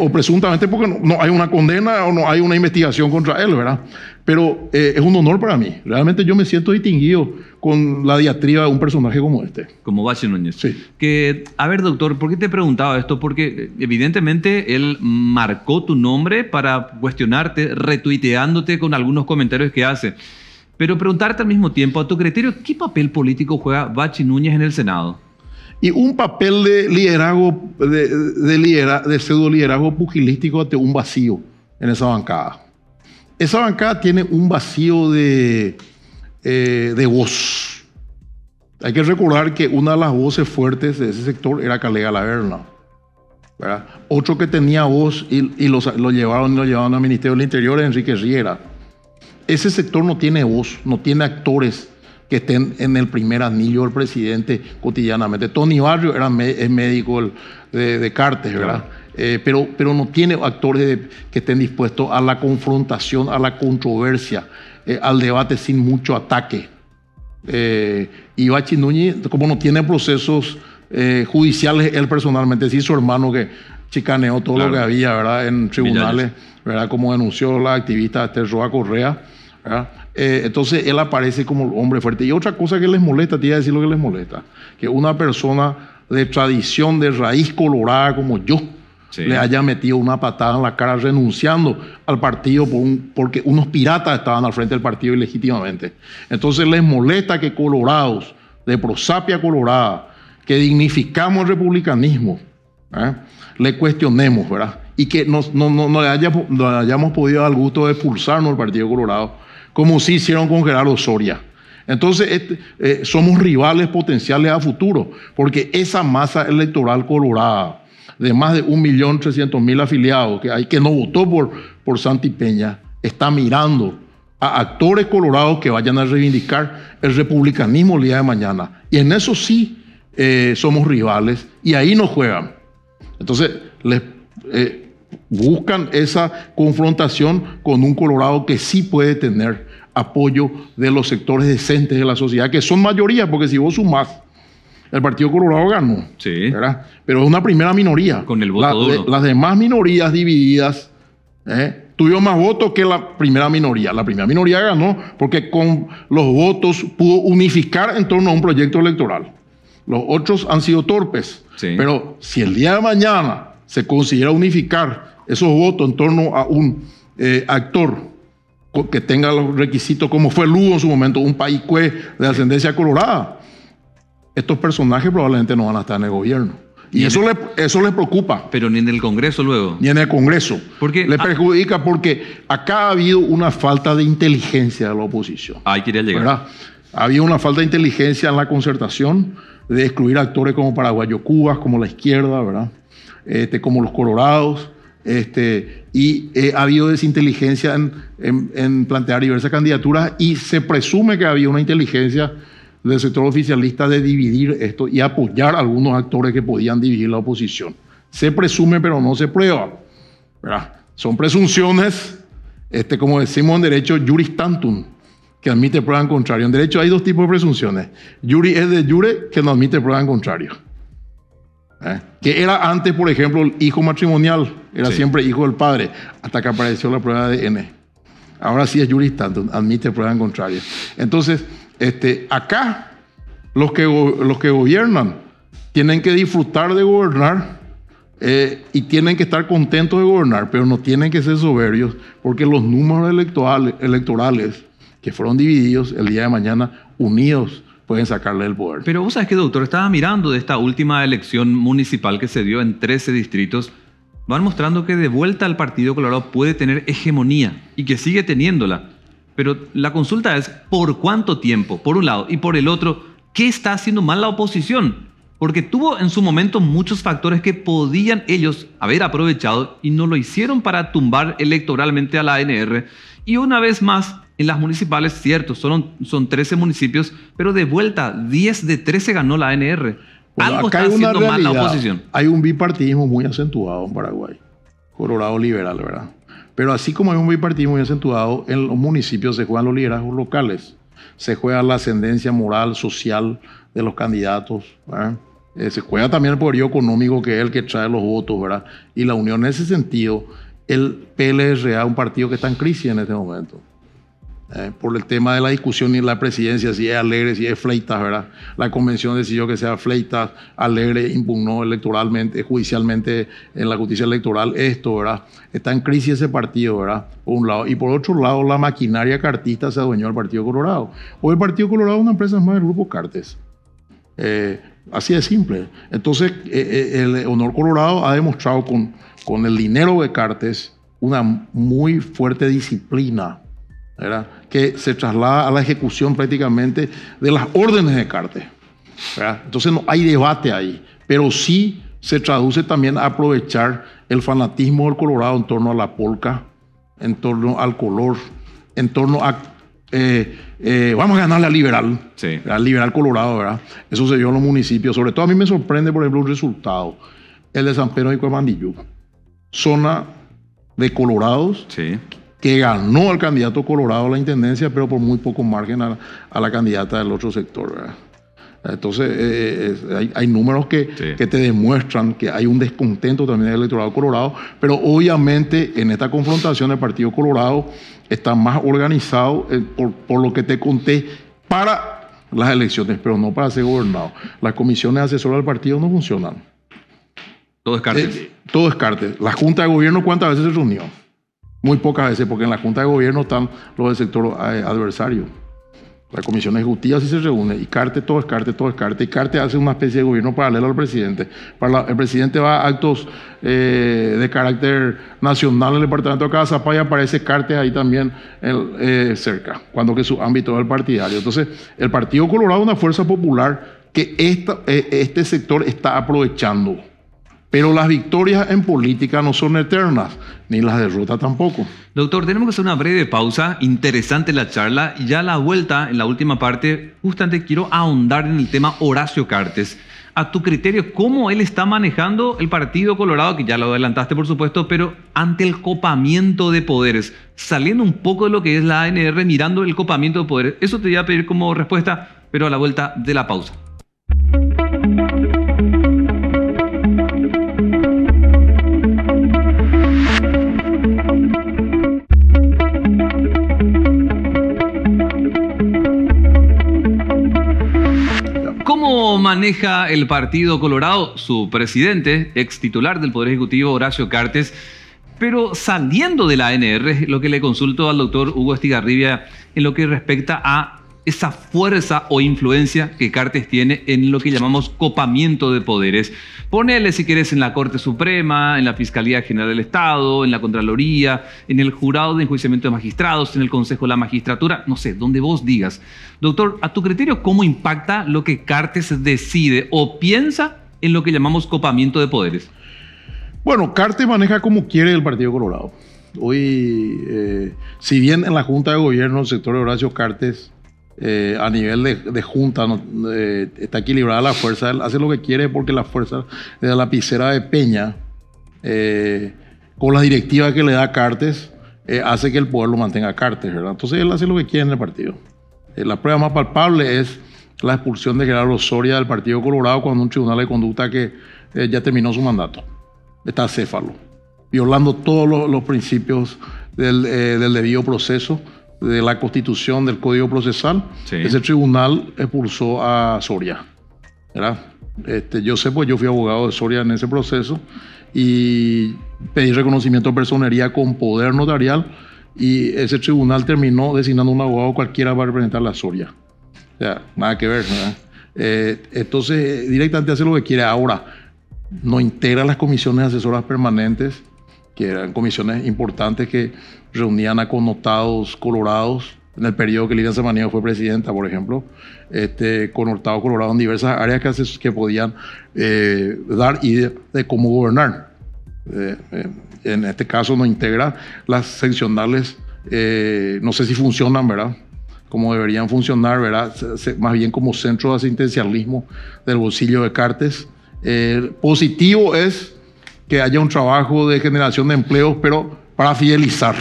o presuntamente porque no, hay una condena o no hay una investigación contra él, ¿verdad? Pero eh, es un honor para mí. Realmente yo me siento distinguido con la diatriba de un personaje como este. Como Bachi Núñez. Sí. Que, a ver, doctor, ¿por qué te preguntaba esto? Porque eh, evidentemente él marcó tu nombre para cuestionarte, retuiteándote con algunos comentarios que hace. Pero preguntarte al mismo tiempo, a tu criterio, ¿qué papel político juega Bachi Núñez en el Senado? Y un papel de liderazgo, de, de, de pseudo liderazgo pugilístico ante un vacío en esa bancada esa bancada tiene un vacío eh, de, voz. Hay que recordar que una de las voces fuertes de ese sector era Calega Laverna. ¿verdad? Otro que tenía voz y, lo, llevaban, llevaron al Ministerio del Interior es Enrique Riera. Ese sector no tiene voz, no tiene actores que estén en el primer anillo del presidente cotidianamente. Tony Barrio era, es médico de, de Cartes, ¿verdad? Eh, pero, no tiene actores que estén dispuestos a la confrontación, a la controversia, eh, al debate sin mucho ataque. y eh, Bachi Núñez, como no tiene procesos judiciales, él personalmente, sí, su hermano que chicaneó todo lo que había ¿verdad? en tribunales, ¿verdad? como denunció la activista Esther Roa Correa. entonces él aparece como hombre fuerte. Y otra cosa que les molesta, te voy a decir lo que les molesta, que una persona de tradición, de raíz colorada como yo, le haya metido una patada en la cara renunciando al partido por porque unos piratas estaban al frente del partido ilegítimamente. Entonces les molesta que colorados, de prosapia colorada, que dignificamos el republicanismo, ¿eh? le cuestionemos, ¿verdad? Y que no, le hayamos podido dar gusto de expulsarnos del Partido Colorado, como sí hicieron con Gerardo Soria. Entonces, este, eh, somos rivales potenciales a futuro, porque esa masa electoral colorada, de más de 1.300.000 afiliados que hay que no votó por, por Santi Peña, está mirando a actores colorados que vayan a reivindicar el republicanismo el día de mañana. Y en eso sí eh, somos rivales y ahí nos juegan. Entonces, les, eh, buscan esa confrontación con un colorado que sí puede tener apoyo de los sectores decentes de la sociedad, que son mayoría, porque si vos sumás el Partido Colorado ganó. Sí. Pero es una primera minoría. Con el voto De, las demás minorías divididas ¿eh? tuvieron más votos que la primera minoría. La primera minoría ganó porque con los votos pudo unificar en torno a un proyecto electoral. Los otros han sido torpes. Pero si el día de mañana se considera unificar esos votos en torno a un eh, actor que tenga los requisitos como fue Lugo en su momento, un país pues, de ascendencia colorada estos personajes probablemente no van a estar en el gobierno. Y, eso, les eso le preocupa. Pero ni en el Congreso luego. Ni en el Congreso. Porque, le ah. perjudica porque acá ha habido una falta de inteligencia de la oposición. Ah, ahí quería llegar. ¿verdad? Había una falta de inteligencia en la concertación de excluir actores como Paraguayo Cubas, como la izquierda, ¿verdad? Este, como los Colorados. Este, y eh, ha habido desinteligencia en, en plantear diversas candidaturas y se presume que había una inteligencia del sector oficialista de dividir esto y apoyar algunos actores que podían dividir la oposición. Se presume, pero no se prueba. ¿verdad? Son presunciones, este, como decimos en derecho, juris tantum, que admite prueba en contrario. En derecho hay dos tipos de presunciones. Jury es de jure, que no admite prueba en contrario. ¿Eh? Que era antes, por ejemplo, el hijo matrimonial, era siempre hijo del padre, hasta que apareció la prueba de N. Ahora sí es juris tantum, admite prueba en contrario. Entonces, este, acá los que, los que gobiernan tienen que disfrutar de gobernar eh, y tienen que estar contentos de gobernar, pero no tienen que ser soberbios porque los números electorales, electorales que fueron divididos el día de mañana, unidos, pueden sacarle el poder. Pero vos sabes que, doctor, estaba mirando de esta última elección municipal que se dio en 13 distritos, van mostrando que de vuelta al Partido Colorado puede tener hegemonía y que sigue teniéndola. Pero la consulta es por cuánto tiempo, por un lado, y por el otro, ¿qué está haciendo mal la oposición? Porque tuvo en su momento muchos factores que podían ellos haber aprovechado y no lo hicieron para tumbar electoralmente a la ANR. Y una vez más, en las municipales, cierto, son, son 13 municipios, pero de vuelta, 10 de 13 ganó la ANR. Algo está haciendo mal la oposición. Hay un bipartidismo muy acentuado en Paraguay. Colorado liberal, ¿verdad? Pero así como hay un bipartido muy acentuado, en los municipios se juegan los liderazgos locales, se juega la ascendencia moral, social de los candidatos, eh, se juega también el poderío económico que es el que trae los votos, ¿verdad? Y la unión en ese sentido, el PLRA es un partido que está en crisis en este momento. Eh, por el tema de la discusión y la presidencia, si es alegre, si es fleitas, ¿verdad? La convención decidió que sea fleitas, alegre, impugnó electoralmente, judicialmente en la justicia electoral esto, ¿verdad? Está en crisis ese partido, ¿verdad? Por un lado. Y por otro lado, la maquinaria cartista se adueñó al Partido Colorado. Hoy el Partido Colorado es una empresa más del Grupo Cartes. Eh, así de simple. Entonces, eh, el Honor Colorado ha demostrado con, con el dinero de Cartes una muy fuerte disciplina que se traslada a la ejecución prácticamente de las órdenes de Cartes. Entonces no hay debate ahí, pero sí se traduce también a aprovechar el fanatismo del Colorado en torno a la polca, en torno al color, en torno a eh, eh, vamos a ganarle al liberal, sí. al liberal colorado, ¿verdad? Eso se dio en los municipios. Sobre todo a mí me sorprende, por ejemplo, un resultado, el de San Pedro de Cuamandillú, zona de colorados, sí que ganó al candidato colorado a la intendencia, pero por muy poco margen a, la candidata del otro sector. Entonces, eh, eh, hay, números que, te demuestran que hay un descontento también del electorado colorado, pero obviamente en esta confrontación el Partido Colorado está más organizado eh, por, lo que te conté para las elecciones, pero no para ser gobernado. Las comisiones asesoras del partido no funcionan. Todo es todo es La Junta de Gobierno, ¿cuántas veces se reunió? Muy pocas veces, porque en la Junta de Gobierno están los del sector eh, adversario. La Comisión Justicia sí se reúne y Carte todo es Carte, todo es Carte. Y Carte hace una especie de gobierno paralelo al presidente. el presidente va a actos eh, de carácter nacional en el departamento de Casa y aparece Carte ahí también eh, cerca, cuando que su ámbito es el partidario. Entonces, el Partido Colorado es una fuerza popular que este sector está aprovechando. Pero las victorias en política no son eternas, ni las derrotas tampoco. Doctor, tenemos que hacer una breve pausa, interesante la charla, y ya a la vuelta, en la última parte, justamente quiero ahondar en el tema Horacio Cartes. A tu criterio, ¿cómo él está manejando el Partido Colorado, que ya lo adelantaste por supuesto, pero ante el copamiento de poderes, saliendo un poco de lo que es la ANR, mirando el copamiento de poderes? Eso te voy a pedir como respuesta, pero a la vuelta de la pausa. maneja el Partido Colorado su presidente, ex titular del Poder Ejecutivo, Horacio Cartes. Pero saliendo de la ANR, lo que le consulto al doctor Hugo Estigarribia en lo que respecta a esa fuerza o influencia que Cartes tiene en lo que llamamos copamiento de poderes. Ponele, si quieres, en la Corte Suprema, en la Fiscalía General del Estado, en la Contraloría, en el Jurado de Enjuiciamiento de Magistrados, en el Consejo de la Magistratura, no sé, donde vos digas. Doctor, a tu criterio, ¿cómo impacta lo que Cartes decide o piensa en lo que llamamos copamiento de poderes? Bueno, Cartes maneja como quiere el Partido Colorado. Hoy, eh, si bien en la Junta de Gobierno el sector Horacio Cartes eh, a nivel de, junta, eh, está equilibrada la fuerza, él hace lo que quiere porque la fuerza de la lapicera de Peña, eh, con la directiva que le da Cartes, hace que el poder lo mantenga Cartes, ¿verdad? Entonces él hace lo que quiere en el partido. la prueba más palpable es la expulsión de Gerardo Soria del Partido Colorado cuando un tribunal de conducta que ya terminó su mandato. Está céfalo, violando todos los, principios del debido proceso de la Constitución, del Código Procesal, ese tribunal expulsó a Soria. ¿verdad? Este, yo sé, pues yo fui abogado de Soria en ese proceso y pedí reconocimiento de personería con poder notarial y ese tribunal terminó designando un abogado cualquiera para representar a Soria. O sea, nada que ver. ¿verdad? Eh, entonces, directamente hace lo que quiere. Ahora, no integra las comisiones asesoras permanentes que eran comisiones importantes que reunían a connotados colorados. En el periodo que Lilian Semaneo fue presidenta, por ejemplo, este, connotados colorados en diversas áreas que, que podían eh, dar ideas de cómo gobernar. Eh, eh, en este caso no integra las seccionales, no sé si funcionan, ¿verdad? Como deberían funcionar, ¿verdad? más bien como centro de asistencialismo del bolsillo de Cartes. positivo es que haya un trabajo de generación de empleos, pero para fidelizar.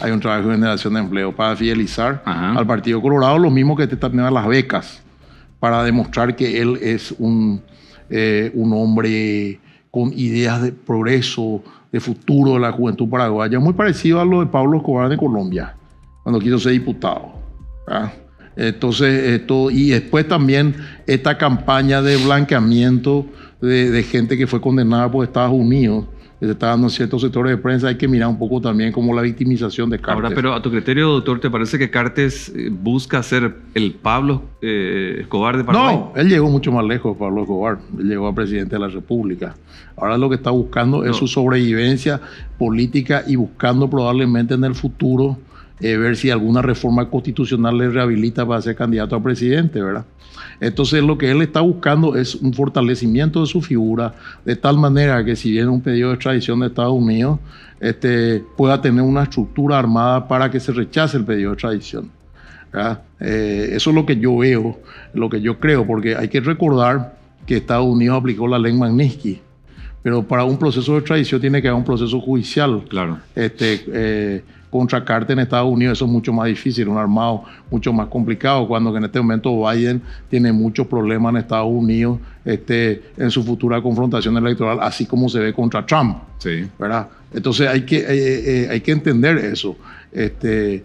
Hay un trabajo de generación de empleo para fidelizar al Partido Colorado, lo mismo que te terminan las becas, para demostrar que él es eh, un, hombre con ideas de progreso, de futuro de la juventud paraguaya, muy parecido a lo de Pablo Escobar de Colombia, cuando quiso ser diputado. Entonces, esto, y después también esta campaña de blanqueamiento de, gente que fue condenada por Estados Unidos que se está dando en ciertos sectores de prensa, hay que mirar un poco también como la victimización de Cartes. Ahora, pero a tu criterio, doctor, ¿te parece que Cartes eh, busca ser el Pablo eh, Escobar de Paraguay? No, él llegó mucho más lejos, Pablo Escobar. Él llegó a presidente de la República. Ahora lo que está buscando es su sobrevivencia política y buscando probablemente en el futuro eh, ver si alguna reforma constitucional le rehabilita para ser candidato a presidente, ¿verdad? Entonces lo que él está buscando es un fortalecimiento de su figura, de tal manera que si viene un pedido de extradición de Estados Unidos, este, pueda tener una estructura armada para que se rechace el pedido de extradición. Eh, eso es lo que yo veo, lo que yo creo, porque hay que recordar que Estados Unidos aplicó la ley Magnitsky, pero para un proceso de extradición tiene que haber un proceso judicial. Claro. Este, eh, contra Carter en Estados Unidos, eso es mucho más difícil, un armado mucho más complicado, cuando en este momento Biden tiene muchos problemas en Estados Unidos este, en su futura confrontación electoral, así como se ve contra Trump. ¿verdad? Entonces hay que, eh, eh, eh, hay que entender eso, este,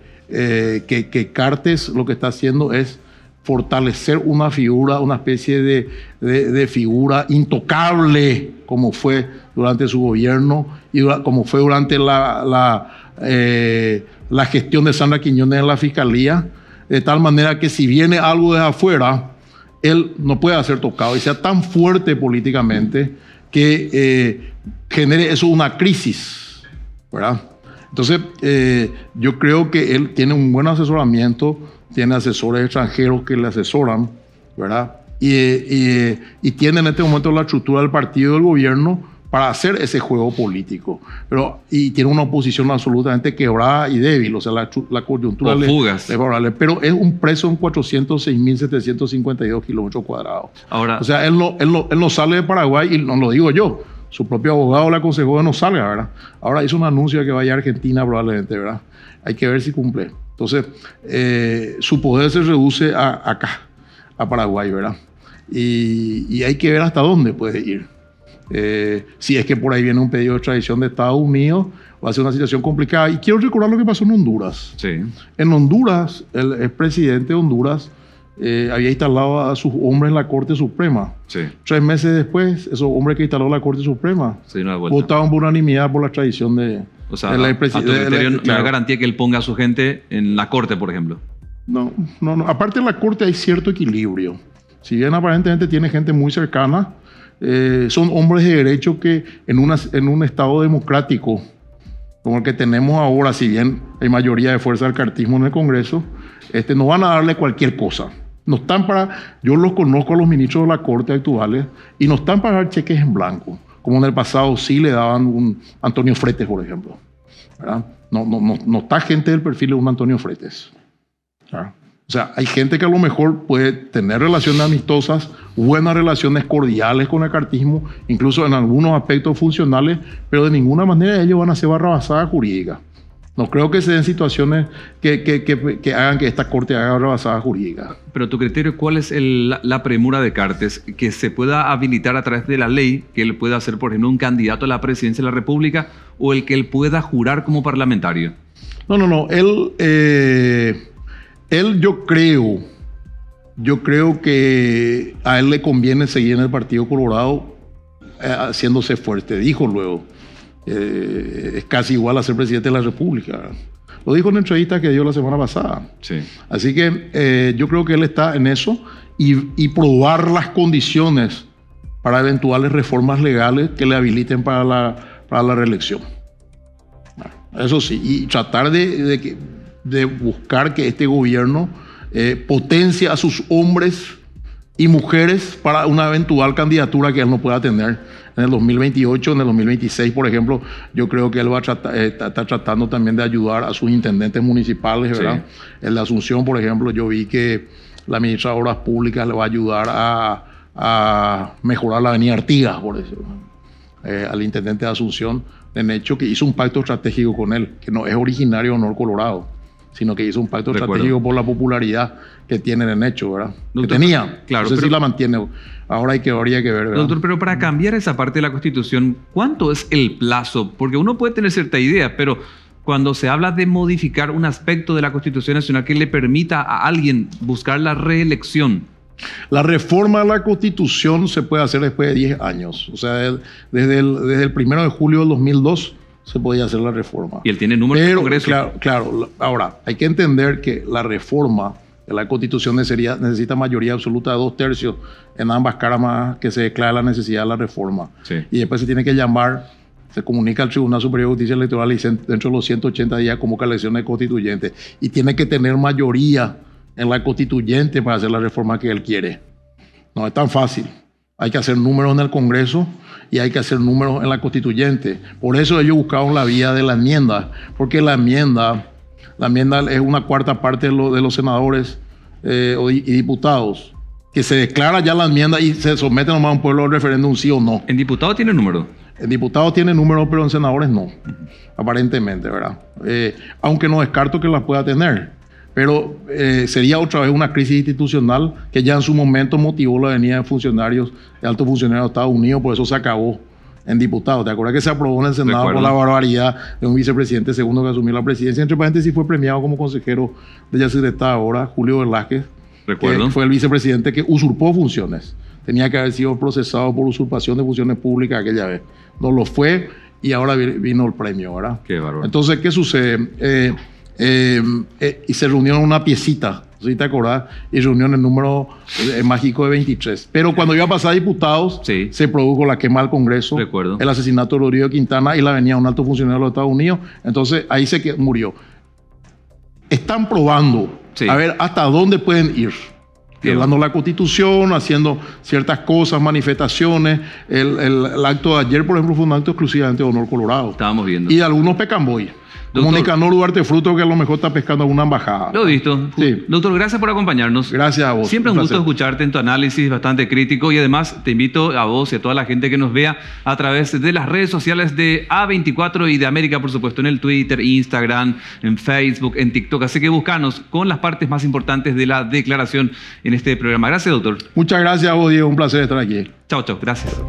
que, que Cartes lo que está haciendo es fortalecer una figura, una especie de, de, figura intocable, como fue durante su gobierno y como fue durante la, la eh, la gestión de Sandra Quiñones en la fiscalía, de tal manera que si viene algo de afuera, él no puede ser tocado y sea tan fuerte políticamente que eh, genere eso una crisis, ¿verdad? Entonces, eh, yo creo que él tiene un buen asesoramiento, tiene asesores extranjeros que le asesoran, ¿verdad? Y, tiene en este momento la estructura del partido del gobierno para hacer ese juego político. Pero, y tiene una oposición absolutamente quebrada y débil, o sea, la, coyuntura le, fugas. favorable. Pero es un preso en 406.752 kilómetros cuadrados. Ahora, o sea, él no, él, no, sale de Paraguay y no lo digo yo. Su propio abogado le aconsejó que no salga, ¿verdad? Ahora hizo un anuncio de que vaya a Argentina probablemente, ¿verdad? Hay que ver si cumple. Entonces, eh, su poder se reduce a acá, a Paraguay, ¿verdad? Y, y hay que ver hasta dónde puede ir. Eh, si es que por ahí viene un pedido de extradición de Estados Unidos, va a ser una situación complicada. Y quiero recordar lo que pasó en Honduras. Sí. En Honduras, el expresidente de Honduras eh, había instalado a sus hombres en la Corte Suprema. Tres meses después, esos hombres que instaló la Corte Suprema votaron por unanimidad por la extradición de... O sea, no garantía que él ponga a su gente en la Corte, por ejemplo. No, no, no. Aparte en la Corte hay cierto equilibrio. Si bien aparentemente tiene gente muy cercana, eh, son hombres de derecho que en, una, en un Estado democrático como el que tenemos ahora, si bien hay mayoría de fuerza del cartismo en el Congreso, este, no van a darle cualquier cosa. No están para, yo los conozco a los ministros de la Corte actuales y no están para dar cheques en blanco, como en el pasado sí le daban un Antonio Fretes, por ejemplo. No, no, no, está gente del perfil de un Antonio Fretes. ¿verdad? O sea, hay gente que a lo mejor puede tener relaciones amistosas, buenas relaciones cordiales con el cartismo, incluso en algunos aspectos funcionales, pero de ninguna manera ellos van a ser barrabasadas jurídicas. No creo que se den situaciones que, que, hagan que esta corte haga basada jurídica. Pero tu criterio, ¿cuál es la, premura de Cartes? Que se pueda habilitar a través de la ley, que él pueda ser, por ejemplo, un candidato a la presidencia de la República o el que él pueda jurar como parlamentario. No, no, no. Él, eh, él yo creo, yo creo que a él le conviene seguir en el Partido Colorado eh, haciéndose fuerte, dijo luego. Eh, es casi igual a ser presidente de la República. Lo dijo en una entrevista que dio la semana pasada. Así que eh, yo creo que él está en eso y, probar las condiciones para eventuales reformas legales que le habiliten para la, reelección. eso sí, y tratar de, de que de buscar que este gobierno eh, potencie a sus hombres y mujeres para una eventual candidatura que él no pueda tener en el 2028, en el 2026, por ejemplo. Yo creo que él va a eh, está, tratando también de ayudar a sus intendentes municipales, ¿verdad? En la Asunción, por ejemplo, yo vi que la ministra de Obras Públicas le va a ayudar a, mejorar la avenida Artigas, por decirlo. Eh, al intendente de Asunción, en hecho que hizo un pacto estratégico con él, que no es originario de Honor Colorado sino que hizo un pacto estratégico por la popularidad que tienen en hecho, ¿verdad? lo que tenía. Claro, no si la mantiene. Ahora hay que, habría que ver. ¿verdad? Doctor, pero para cambiar esa parte de la Constitución, ¿cuánto es el plazo? Porque uno puede tener cierta idea, pero cuando se habla de modificar un aspecto de la Constitución Nacional que le permita a alguien buscar la reelección, la reforma de la Constitución se puede hacer después de 10 años. O sea, desde el, desde el primero de julio del 2002 se podía hacer la reforma. Y él tiene número Congreso. Claro, claro, ahora hay que entender que la reforma de la Constitución necesita mayoría absoluta de dos tercios en ambas más que se declara la necesidad de la reforma. Y después se tiene que llamar, se comunica al Tribunal Superior de Justicia Electoral y dentro de los 180 días convoca elecciones constituyentes. Y tiene que tener mayoría en la constituyente para hacer la reforma que él quiere. No es tan fácil. Hay que hacer números en el Congreso y hay que hacer números en la constituyente. Por eso ellos buscaban la vía de la enmienda, porque la enmienda, la enmienda es una cuarta parte de, los senadores eh, y diputados que se declara ya la enmienda y se somete nomás a un pueblo al referéndum, sí o no. ¿En diputado tiene número? En diputado tiene número, pero en senadores no, aparentemente, ¿verdad? Eh, aunque no descarto que las pueda tener. Pero eh, sería otra vez una crisis institucional que ya en su momento motivó la venida de funcionarios, de altos funcionarios de Estados Unidos, por eso se acabó en diputados. ¿Te acuerdas que se aprobó en el Senado por la barbaridad de un vicepresidente segundo que asumió la presidencia? Entre paréntesis, fue premiado como consejero de la ahora, Julio Velázquez, Recuerdo. fue el vicepresidente que usurpó funciones. Tenía que haber sido procesado por usurpación de funciones públicas aquella vez. No lo fue y ahora vino el premio, ¿verdad? Qué bárbaro. Entonces, ¿qué sucede? Eh, eh, eh, y se reunió una piecita, si te acuerdas? y reunió el número eh, mágico de 23. Pero cuando iba a pasar a diputados, se produjo la quema del Congreso, Recuerdo. el asesinato de Rodrigo Quintana y la venía un alto funcionario de los Estados Unidos, entonces ahí se murió. Están probando a ver hasta dónde pueden ir. Violando la constitución, haciendo ciertas cosas, manifestaciones. El, acto de ayer, por ejemplo, fue un acto exclusivamente de honor colorado. Estábamos viendo. Y de algunos pecamboyes. Mónica no de Fruto, que a lo mejor está pescando una embajada. Lo he visto. Sí. Doctor, gracias por acompañarnos. Gracias a vos. Siempre un, gusto escucharte en tu análisis bastante crítico y además te invito a vos y a toda la gente que nos vea a través de las redes sociales de A24 y de América, por supuesto, en el Twitter, Instagram, en Facebook, en TikTok. Así que buscanos con las partes más importantes de la declaración en este programa. Gracias, doctor. Muchas gracias a vos, Diego. Un placer estar aquí. Chao, chao. Gracias.